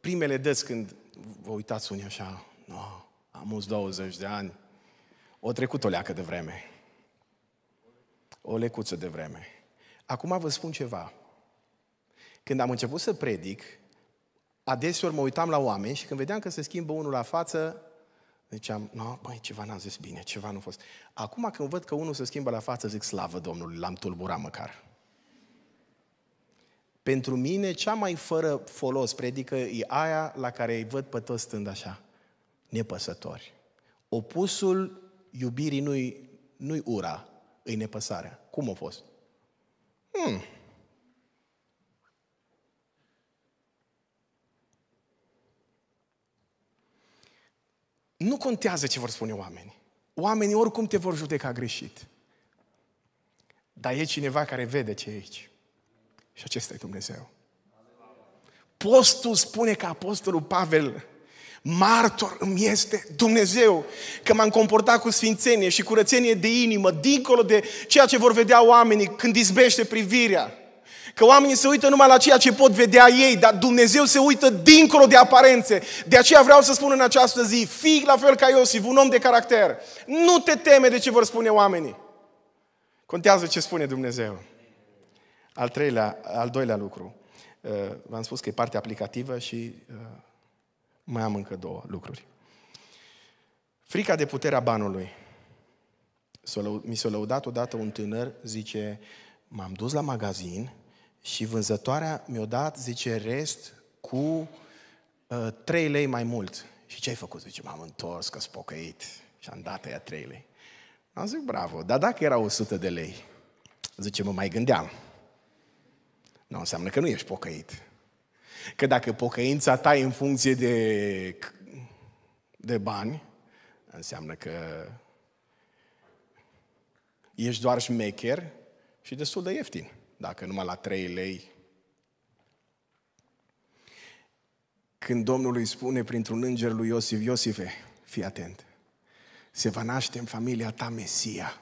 primele dăți, când vă uitați unii așa, no, am mulți 20 de ani, o trecut o leacă de vreme. O lecuță de vreme. Acum vă spun ceva. Când am început să predic, adeseori mă uitam la oameni și când vedeam că se schimbă unul la față, Ziceam, no, băi, ceva n-am zis bine, ceva nu a fost. Acum când văd că unul se schimbă la față, zic, slavă Domnului, l-am tulburat măcar. Pentru mine, cea mai fără folos predică e aia la care îi văd pe toți stând așa, nepăsători. Opusul iubirii nu-i, nu ura, îi nepăsarea. Cum a fost? Hmm, Nu contează ce vor spune oamenii. Oamenii oricum te vor judeca greșit. Dar e cineva care vede ce e aici. Și acesta e Dumnezeu. Postul spune că Apostolul Pavel, martor îmi este Dumnezeu, că m-am comportat cu sfințenie și curățenie de inimă, dincolo de ceea ce vor vedea oamenii când izbește privirea. Că oamenii se uită numai la ceea ce pot vedea ei, dar Dumnezeu se uită dincolo de aparențe. De aceea vreau să spun în această zi, fii la fel ca Iosif, un om de caracter. Nu te teme de ce vor spune oamenii. Contează ce spune Dumnezeu. Al, treilea, al doilea lucru. Uh, v-am spus că e partea aplicativă și uh, mai am încă două lucruri. Frica de puterea banului. Mi s-a lăudat odată un tânăr, zice, m-am dus la magazin și vânzătoarea mi-a dat, zice, rest cu uh, 3 lei mai mult. Și ce ai făcut? Zice, m-am întors că spocăit și am dat ea 3 lei. Am zis, bravo, dar dacă era 100 de lei? Zice, mă mai gândeam. Nu înseamnă că nu ești pocăit. Că dacă pocăința ta e în funcție de, de bani, înseamnă că ești doar șmecher și destul de ieftin dacă numai la 3 lei. Când Domnul îi spune printr-un înger lui Iosif, Iosife, fii atent, se va naște în familia ta Mesia.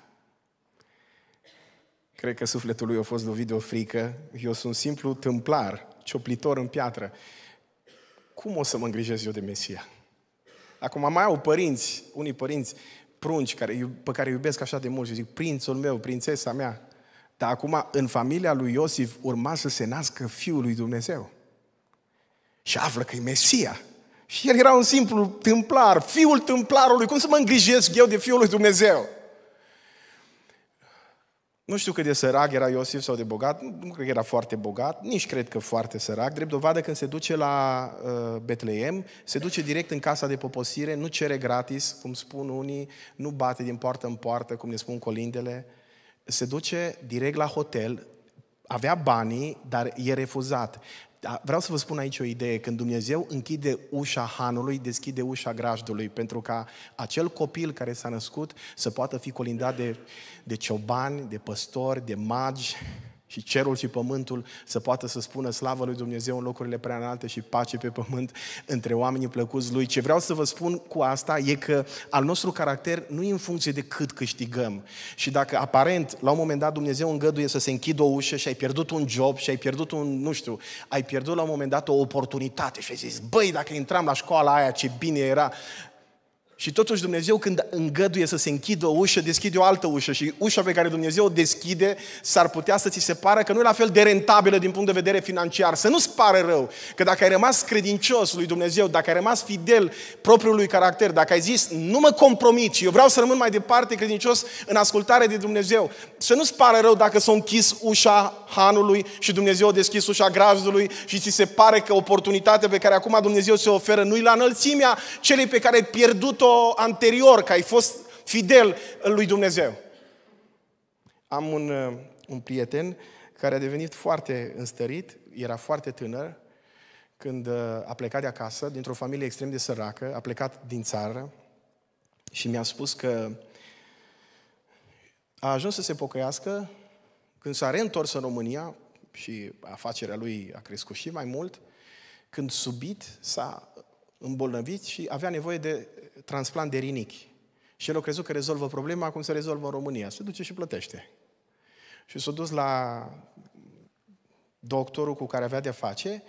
Cred că sufletul lui a fost lovit de o frică. Eu sunt simplu tâmplar, cioplitor în piatră. Cum o să mă îngrijesc eu de Mesia? Acum mai au părinți, unii părinți prunci care, pe care îi iubesc așa de mult și zic, prințul meu, prințesa mea, dar acum, în familia lui Iosif, urma să se nască Fiul lui Dumnezeu. Și află că e Mesia. Și el era un simplu tâmplar, fiul tâmplarului. Cum să mă îngrijesc eu de Fiul lui Dumnezeu? Nu știu cât de sărac era Iosif sau de bogat, nu, cred că era foarte bogat, nici cred că foarte sărac. Drept dovadă, când se duce la uh, Betleem, se duce direct în casa de poposire, nu cere gratis, cum spun unii, nu bate din poartă în poartă, cum ne spun colindele, uh, se duce direct la hotel, avea banii, dar e refuzat. Da, vreau să vă spun aici o idee. Când Dumnezeu închide ușa hanului, deschide ușa grajdului, pentru ca acel copil care s-a născut să poată fi colindat de, de ciobani, de păstori, de magi, și cerul și pământul să poată să spună slavă lui Dumnezeu în locurile prea înalte și pace pe pământ între oamenii plăcuți lui. Ce vreau să vă spun cu asta e că al nostru caracter nu e în funcție de cât câștigăm. Și dacă aparent, la un moment dat, Dumnezeu îngăduie să se închidă o ușă și ai pierdut un job și ai pierdut un, nu știu, ai pierdut la un moment dat o oportunitate și ai zis, băi, dacă intram la școala aia, ce bine era, și totuși Dumnezeu când îngăduie să se închidă o ușă, deschide o altă ușă. Și ușa pe care Dumnezeu o deschide s-ar putea să ți se pară că nu e la fel de rentabilă din punct de vedere financiar. Să nu-ți pare rău că dacă ai rămas credincios lui Dumnezeu, dacă ai rămas fidel propriului caracter, dacă ai zis nu mă compromit și eu vreau să rămân mai departe credincios în ascultare de Dumnezeu, să nu-ți pare rău dacă s-a închis ușa hanului și Dumnezeu a deschis ușa grajdului și ți se pare că oportunitatea pe care acum Dumnezeu se oferă nu i la înălțimea celei pe care ai pierdut-o anterior, că ai fost fidel lui Dumnezeu. Am un, uh, un prieten care a devenit foarte înstărit, era foarte tânăr, când uh, a plecat de acasă, dintr-o familie extrem de săracă, a plecat din țară și mi-a spus că a ajuns să se pocăiască când s-a reîntors în România și afacerea lui a crescut și mai mult, când subit s-a îmbolnăvit și avea nevoie de transplant de rinichi. Și el a crezut că rezolvă problema cum se rezolvă în România. Se duce și plătește. Și s-a dus la doctorul cu care avea de face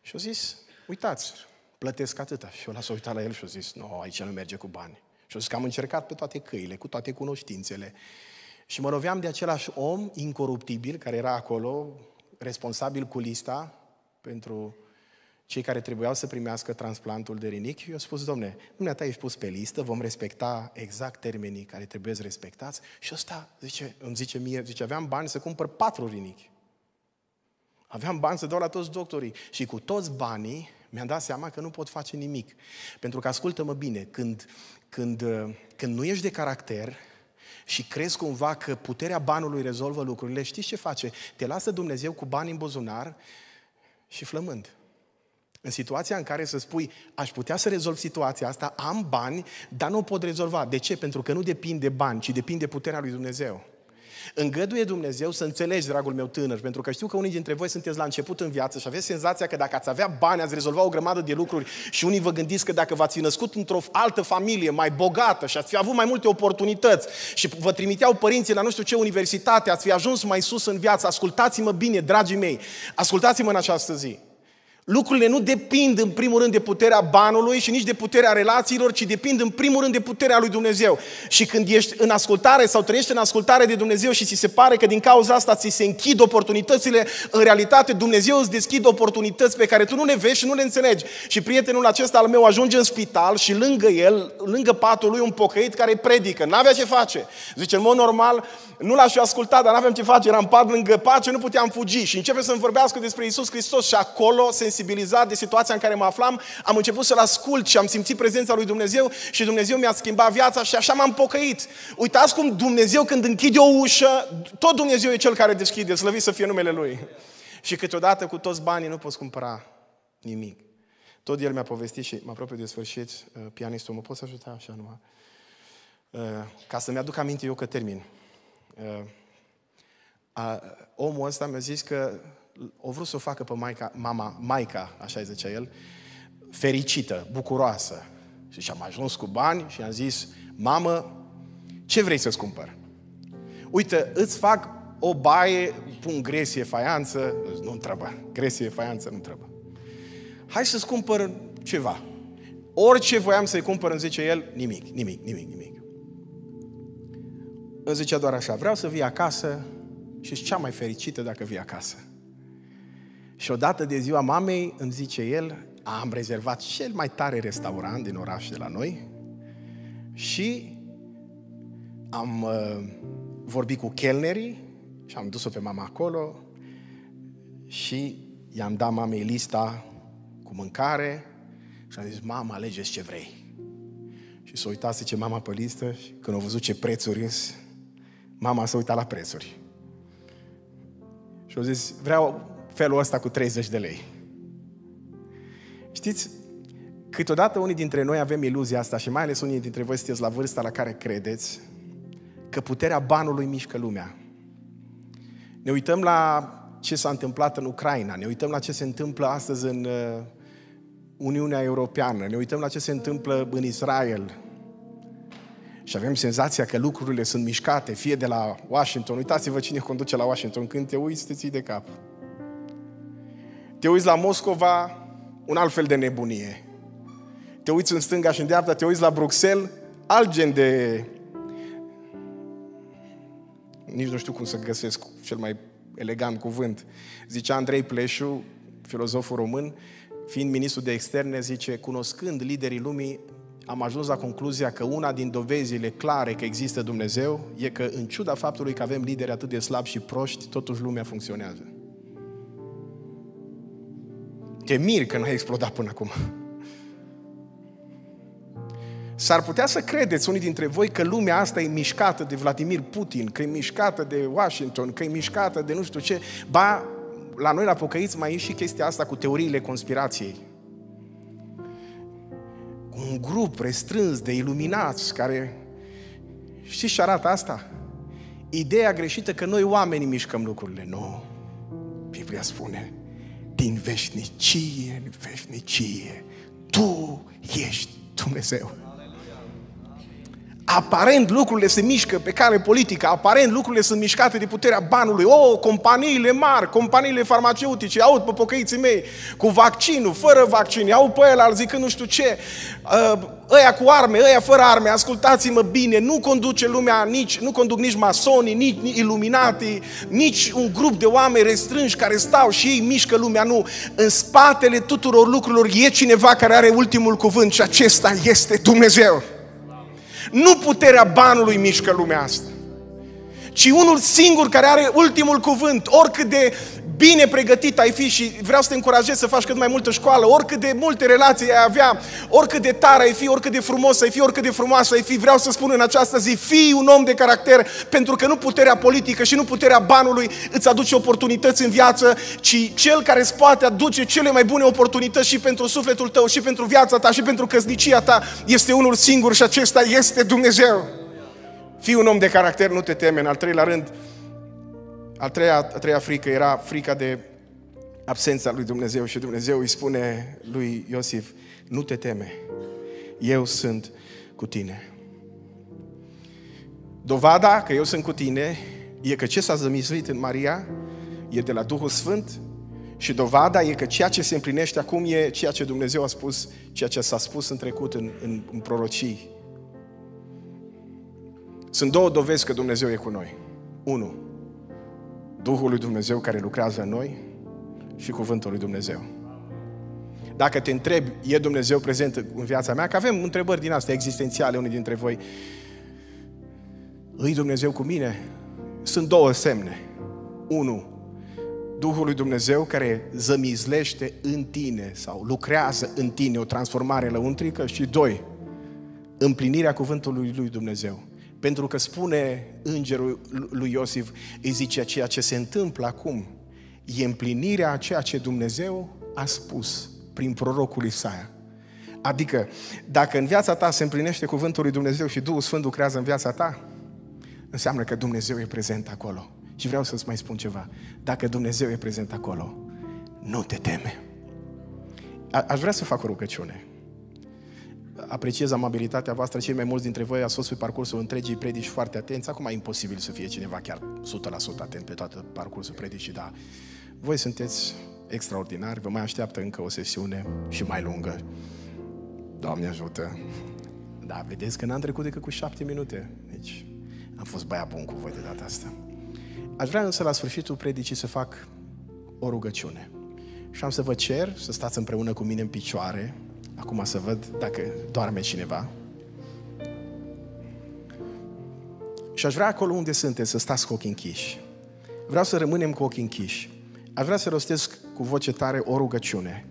și a zis, uitați, plătesc atâta. Și eu l-a uitat la el și a zis, nu, aici nu merge cu bani. Și a zis că am încercat pe toate căile, cu toate cunoștințele. Și mă roveam de același om incoruptibil care era acolo, responsabil cu lista pentru cei care trebuiau să primească transplantul de rinichi, eu spus, domne, dumneata ești pus pe listă, vom respecta exact termenii care trebuie să respectați. Și ăsta zice, îmi zice mie, zice, aveam bani să cumpăr patru rinichi. Aveam bani să dau la toți doctorii. Și cu toți banii mi-am dat seama că nu pot face nimic. Pentru că, ascultă-mă bine, când, când, uh, când nu ești de caracter, și crezi cumva că puterea banului rezolvă lucrurile, știi ce face? Te lasă Dumnezeu cu bani în buzunar și flămând. În situația în care să spui, aș putea să rezolv situația asta, am bani, dar nu o pot rezolva. De ce? Pentru că nu depinde de bani, ci depinde de puterea lui Dumnezeu. Îngăduie Dumnezeu să înțelegi, dragul meu tânăr, pentru că știu că unii dintre voi sunteți la început în viață și aveți senzația că dacă ați avea bani, ați rezolva o grămadă de lucruri și unii vă gândiți că dacă v-ați fi născut într-o altă familie mai bogată și ați fi avut mai multe oportunități și vă trimiteau părinții la nu știu ce universitate, ați fi ajuns mai sus în viață, ascultați-mă bine, dragii mei, ascultați-mă în această zi. Lucrurile nu depind în primul rând de puterea banului și nici de puterea relațiilor, ci depind în primul rând de puterea lui Dumnezeu. Și când ești în ascultare sau trăiești în ascultare de Dumnezeu și ți se pare că din cauza asta ți se închid oportunitățile, în realitate Dumnezeu îți deschide oportunități pe care tu nu le vezi și nu le înțelegi. Și prietenul acesta al meu ajunge în spital și lângă el, lângă patul lui, un pocăit care predică. N-avea ce face. Zice, în mod normal, nu l-aș fi ascultat, dar n-aveam ce face. Eram pat lângă pat și nu puteam fugi. Și începe să-mi vorbească despre Isus Hristos și acolo se sensibilizat de situația în care mă aflam, am început să-L ascult și am simțit prezența lui Dumnezeu și Dumnezeu mi-a schimbat viața și așa m-am pocăit. Uitați cum Dumnezeu când închide o ușă, tot Dumnezeu e Cel care deschide, slăvit să fie numele Lui. Și câteodată cu toți banii nu poți cumpăra nimic. Tot el mi-a povestit și mă apropiu de sfârșit, uh, pianistul, mă poți ajuta așa numai? Uh, ca să-mi aduc aminte eu că termin. Uh, omul ăsta mi-a zis că o vrut să o facă pe maica, mama, maica, așa îi zicea el, fericită, bucuroasă. Și am ajuns cu bani și am zis, mamă, ce vrei să-ți cumpăr? Uite, îți fac o baie, pun gresie, faianță, nu întrebă, gresie, faianță, nu întrebă. Hai să-ți cumpăr ceva. Orice voiam să-i cumpăr, îmi zice el, nimic, nimic, nimic, nimic. Îmi zicea doar așa, vreau să vii acasă și ești cea mai fericită dacă vii acasă. Și odată de ziua mamei îmi zice el, am rezervat cel mai tare restaurant din oraș de la noi și am uh, vorbit cu chelnerii și am dus-o pe mama acolo și i-am dat mamei lista cu mâncare și am zis, mama, alegeți ce vrei. Și s-a uitat, zice, mama pe listă și când a văzut ce prețuri mama s-a uitat la prețuri. Și a zis, vreau felul ăsta cu 30 de lei. Știți, câteodată unii dintre noi avem iluzia asta și mai ales unii dintre voi sunteți la vârsta la care credeți că puterea banului mișcă lumea. Ne uităm la ce s-a întâmplat în Ucraina, ne uităm la ce se întâmplă astăzi în uh, Uniunea Europeană, ne uităm la ce se întâmplă în Israel, și avem senzația că lucrurile sunt mișcate, fie de la Washington. Uitați-vă cine conduce la Washington. Când te uiți, te ții de cap. Te uiți la Moscova, un alt fel de nebunie. Te uiți în stânga și în dreapta, te uiți la Bruxelles, alt gen de... Nici nu știu cum să găsesc cel mai elegant cuvânt. Zicea Andrei Pleșu, filozoful român, fiind ministru de externe, zice, cunoscând liderii lumii, am ajuns la concluzia că una din dovezile clare că există Dumnezeu e că, în ciuda faptului că avem lideri atât de slabi și proști, totuși lumea funcționează. Te miri că n-ai explodat până acum. S-ar putea să credeți unii dintre voi că lumea asta e mișcată de Vladimir Putin, că e mișcată de Washington, că e mișcată de nu știu ce. Ba, la noi la pocăiți mai e și chestia asta cu teoriile conspirației. Un grup restrâns de iluminați care... Știți ce arată asta? Ideea greșită că noi oamenii mișcăm lucrurile. Nu. Biblia spune din veșnicie în veșnicie. Tu ești Dumnezeu aparent lucrurile se mișcă pe care politică, aparent lucrurile sunt mișcate de puterea banului. O, oh, companiile mari, companiile farmaceutice, aud pe pocăiții mei cu vaccinul, fără vaccin, au pe ăla zicând nu știu ce, uh, ăia cu arme, ăia fără arme, ascultați-mă bine, nu conduce lumea nici, nu conduc nici masonii, nici iluminati, nici un grup de oameni restrânși care stau și ei mișcă lumea, nu. În spatele tuturor lucrurilor e cineva care are ultimul cuvânt și acesta este Dumnezeu. Nu puterea banului mișcă lumea asta, ci unul singur care are ultimul cuvânt, oricât de bine pregătit ai fi și vreau să te încurajez să faci cât mai multă școală, oricât de multe relații ai avea, oricât de tare ai fi, oricât de frumos ai fi, oricât de frumoasă ai fi, vreau să spun în această zi, fii un om de caracter, pentru că nu puterea politică și nu puterea banului îți aduce oportunități în viață, ci cel care îți poate aduce cele mai bune oportunități și pentru sufletul tău, și pentru viața ta, și pentru căsnicia ta, este unul singur și acesta este Dumnezeu. Fii un om de caracter, nu te teme. În al treilea rând, al treia, a treia frică era frica de absența lui Dumnezeu și Dumnezeu îi spune lui Iosif, nu te teme, eu sunt cu tine. Dovada că eu sunt cu tine e că ce s-a zămislit în Maria e de la Duhul Sfânt și dovada e că ceea ce se împlinește acum e ceea ce Dumnezeu a spus, ceea ce s-a spus în trecut în, în, în prorocii. Sunt două dovezi că Dumnezeu e cu noi. Unu, Duhul lui Dumnezeu care lucrează în noi și Cuvântul lui Dumnezeu. Dacă te întrebi, e Dumnezeu prezent în viața mea? Că avem întrebări din astea existențiale, unii dintre voi. Îi Dumnezeu cu mine? Sunt două semne. Unu, Duhul lui Dumnezeu care zămizlește în tine sau lucrează în tine o transformare lăuntrică și doi, împlinirea cuvântului lui Dumnezeu. Pentru că spune îngerul lui Iosif, îi zice, ceea ce se întâmplă acum e împlinirea a ceea ce Dumnezeu a spus prin prorocul Isaia. Adică, dacă în viața ta se împlinește cuvântul lui Dumnezeu și Duhul Sfânt lucrează în viața ta, înseamnă că Dumnezeu e prezent acolo. Și vreau să-ți mai spun ceva. Dacă Dumnezeu e prezent acolo, nu te teme. A- aș vrea să fac o rugăciune apreciez amabilitatea voastră. Cei mai mulți dintre voi ați fost pe parcursul întregii predici foarte atenți. Acum e imposibil să fie cineva chiar 100% atent pe toată parcursul predicii, dar voi sunteți extraordinari. Vă mai așteaptă încă o sesiune și mai lungă. Doamne ajută! Da, vedeți că n-am trecut decât cu șapte minute. Deci am fost băiat bun cu voi de data asta. Aș vrea însă la sfârșitul predicii să fac o rugăciune. Și am să vă cer să stați împreună cu mine în picioare, Acum să văd dacă doarme cineva. Și aș vrea acolo unde sunteți să stați cu ochii închiși. Vreau să rămânem cu ochii închiși. Aș vrea să rostesc cu voce tare o rugăciune.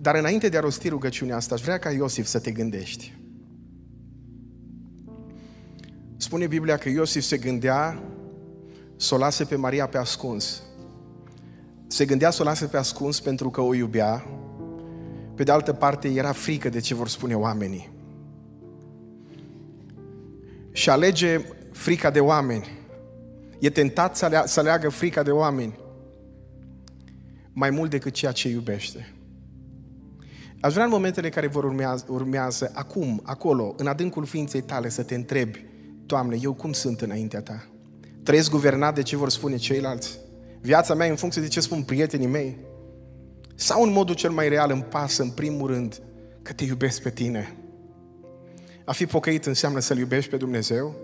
Dar înainte de a rosti rugăciunea asta, aș vrea ca Iosif să te gândești. Spune Biblia că Iosif se gândea să o lase pe Maria pe ascuns, se gândea să o lase pe ascuns pentru că o iubea, pe de altă parte era frică de ce vor spune oamenii. Și alege frica de oameni. E tentat să, alea, să aleagă frica de oameni mai mult decât ceea ce iubește. Aș vrea în momentele care vor urmează, urmează, acum, acolo, în adâncul ființei tale, să te întrebi, Doamne, eu cum sunt înaintea Ta? Trăiesc guvernat de ce vor spune ceilalți? viața mea în funcție de ce spun prietenii mei? Sau în modul cel mai real îmi pasă, în primul rând, că te iubesc pe tine? A fi pocăit înseamnă să-L iubești pe Dumnezeu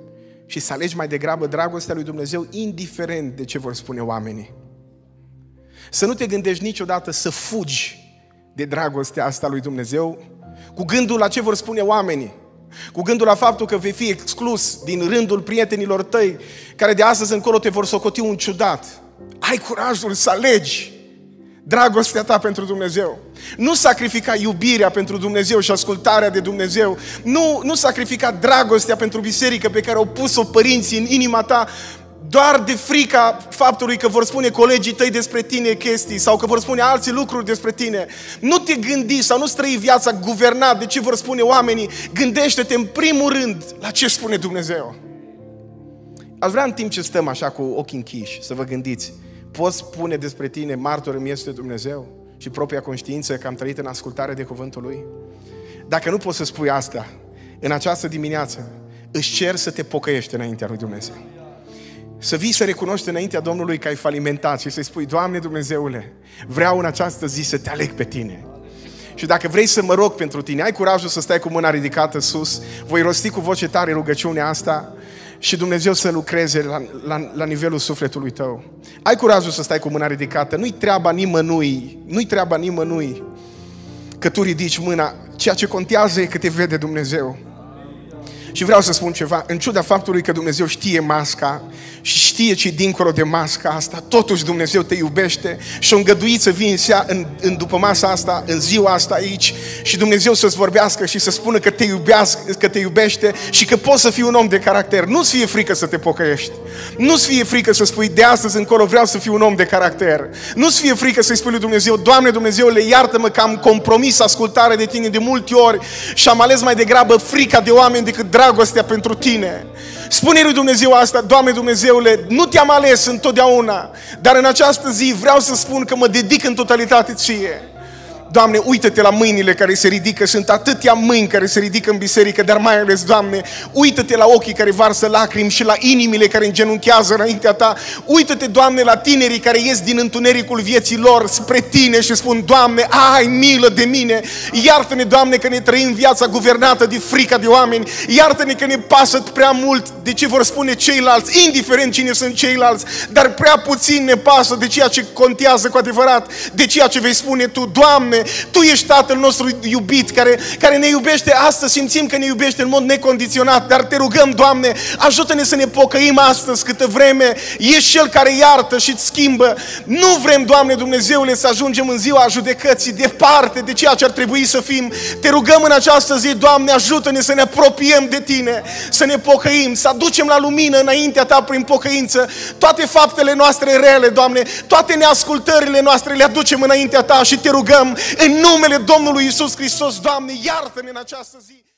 și să alegi mai degrabă dragostea lui Dumnezeu, indiferent de ce vor spune oamenii. Să nu te gândești niciodată să fugi de dragostea asta lui Dumnezeu, cu gândul la ce vor spune oamenii, cu gândul la faptul că vei fi exclus din rândul prietenilor tăi, care de astăzi încolo te vor socoti un ciudat, ai curajul să alegi dragostea ta pentru Dumnezeu. Nu sacrifica iubirea pentru Dumnezeu și ascultarea de Dumnezeu. Nu, nu sacrifica dragostea pentru biserică pe care au pus-o părinții în inima ta doar de frica faptului că vor spune colegii tăi despre tine chestii sau că vor spune alții lucruri despre tine. Nu te gândi sau nu străi viața guvernat de ce vor spune oamenii. Gândește-te în primul rând la ce spune Dumnezeu. Aș vrea în timp ce stăm așa cu ochii închiși să vă gândiți, poți spune despre tine, martor îmi este Dumnezeu și propria conștiință că am trăit în ascultare de cuvântul Lui? Dacă nu poți să spui asta, în această dimineață își cer să te pocăiești înaintea Lui Dumnezeu. Să vii să recunoști înaintea Domnului că ai falimentat și să-i spui, Doamne Dumnezeule, vreau în această zi să te aleg pe Tine. Și dacă vrei să mă rog pentru tine, ai curajul să stai cu mâna ridicată sus, voi rosti cu voce tare rugăciunea asta, și Dumnezeu să lucreze la, la, la nivelul sufletului tău. Ai curajul să stai cu mâna ridicată. Nu-i treaba nimănui. Nu-i treaba nimănui că tu ridici mâna. Ceea ce contează e că te vede Dumnezeu. Și vreau să spun ceva, în ciuda faptului că Dumnezeu știe masca și știe ce dincolo de masca asta, totuși Dumnezeu te iubește și o îngăduit să vii în, sea, în, în după masa asta, în ziua asta aici și Dumnezeu să-ți vorbească și să spună că te, iubească, că te iubește și că poți să fii un om de caracter. Nu-ți fie frică să te pocăiești. Nu-ți fie frică să spui de astăzi încolo vreau să fiu un om de caracter. Nu-ți fie frică să-i spui lui Dumnezeu, Doamne Dumnezeu, le iartă-mă că am compromis ascultare de tine de multe ori și am ales mai degrabă frica de oameni decât dragostea pentru tine. Spune lui Dumnezeu asta, Doamne Dumnezeule, nu te-am ales întotdeauna, dar în această zi vreau să spun că mă dedic în totalitate ție. Doamne, uită-te la mâinile care se ridică, sunt atâtea mâini care se ridică în biserică, dar mai ales, Doamne, uită-te la ochii care varsă lacrimi și la inimile care îngenunchează înaintea Ta. Uită-te, Doamne, la tinerii care ies din întunericul vieții lor spre Tine și spun, Doamne, ai milă de mine, iartă-ne, Doamne, că ne trăim viața guvernată de frica de oameni, iartă-ne că ne pasă prea mult de ce vor spune ceilalți, indiferent cine sunt ceilalți, dar prea puțin ne pasă de ceea ce contează cu adevărat, de ceea ce vei spune Tu, Doamne, Doamne, Tu ești Tatăl nostru iubit, care, care ne iubește astăzi, simțim că ne iubește în mod necondiționat, dar Te rugăm, Doamne, ajută-ne să ne pocăim astăzi câtă vreme ești Cel care iartă și îți schimbă. Nu vrem, Doamne Dumnezeule, să ajungem în ziua judecății departe de ceea ce ar trebui să fim. Te rugăm în această zi, Doamne, ajută-ne să ne apropiem de Tine, să ne pocăim, să aducem la lumină înaintea Ta prin pocăință toate faptele noastre rele, Doamne, toate neascultările noastre le aducem înaintea Ta și Te rugăm, în numele Domnului Isus Hristos, Doamne, iartă-ne în această zi!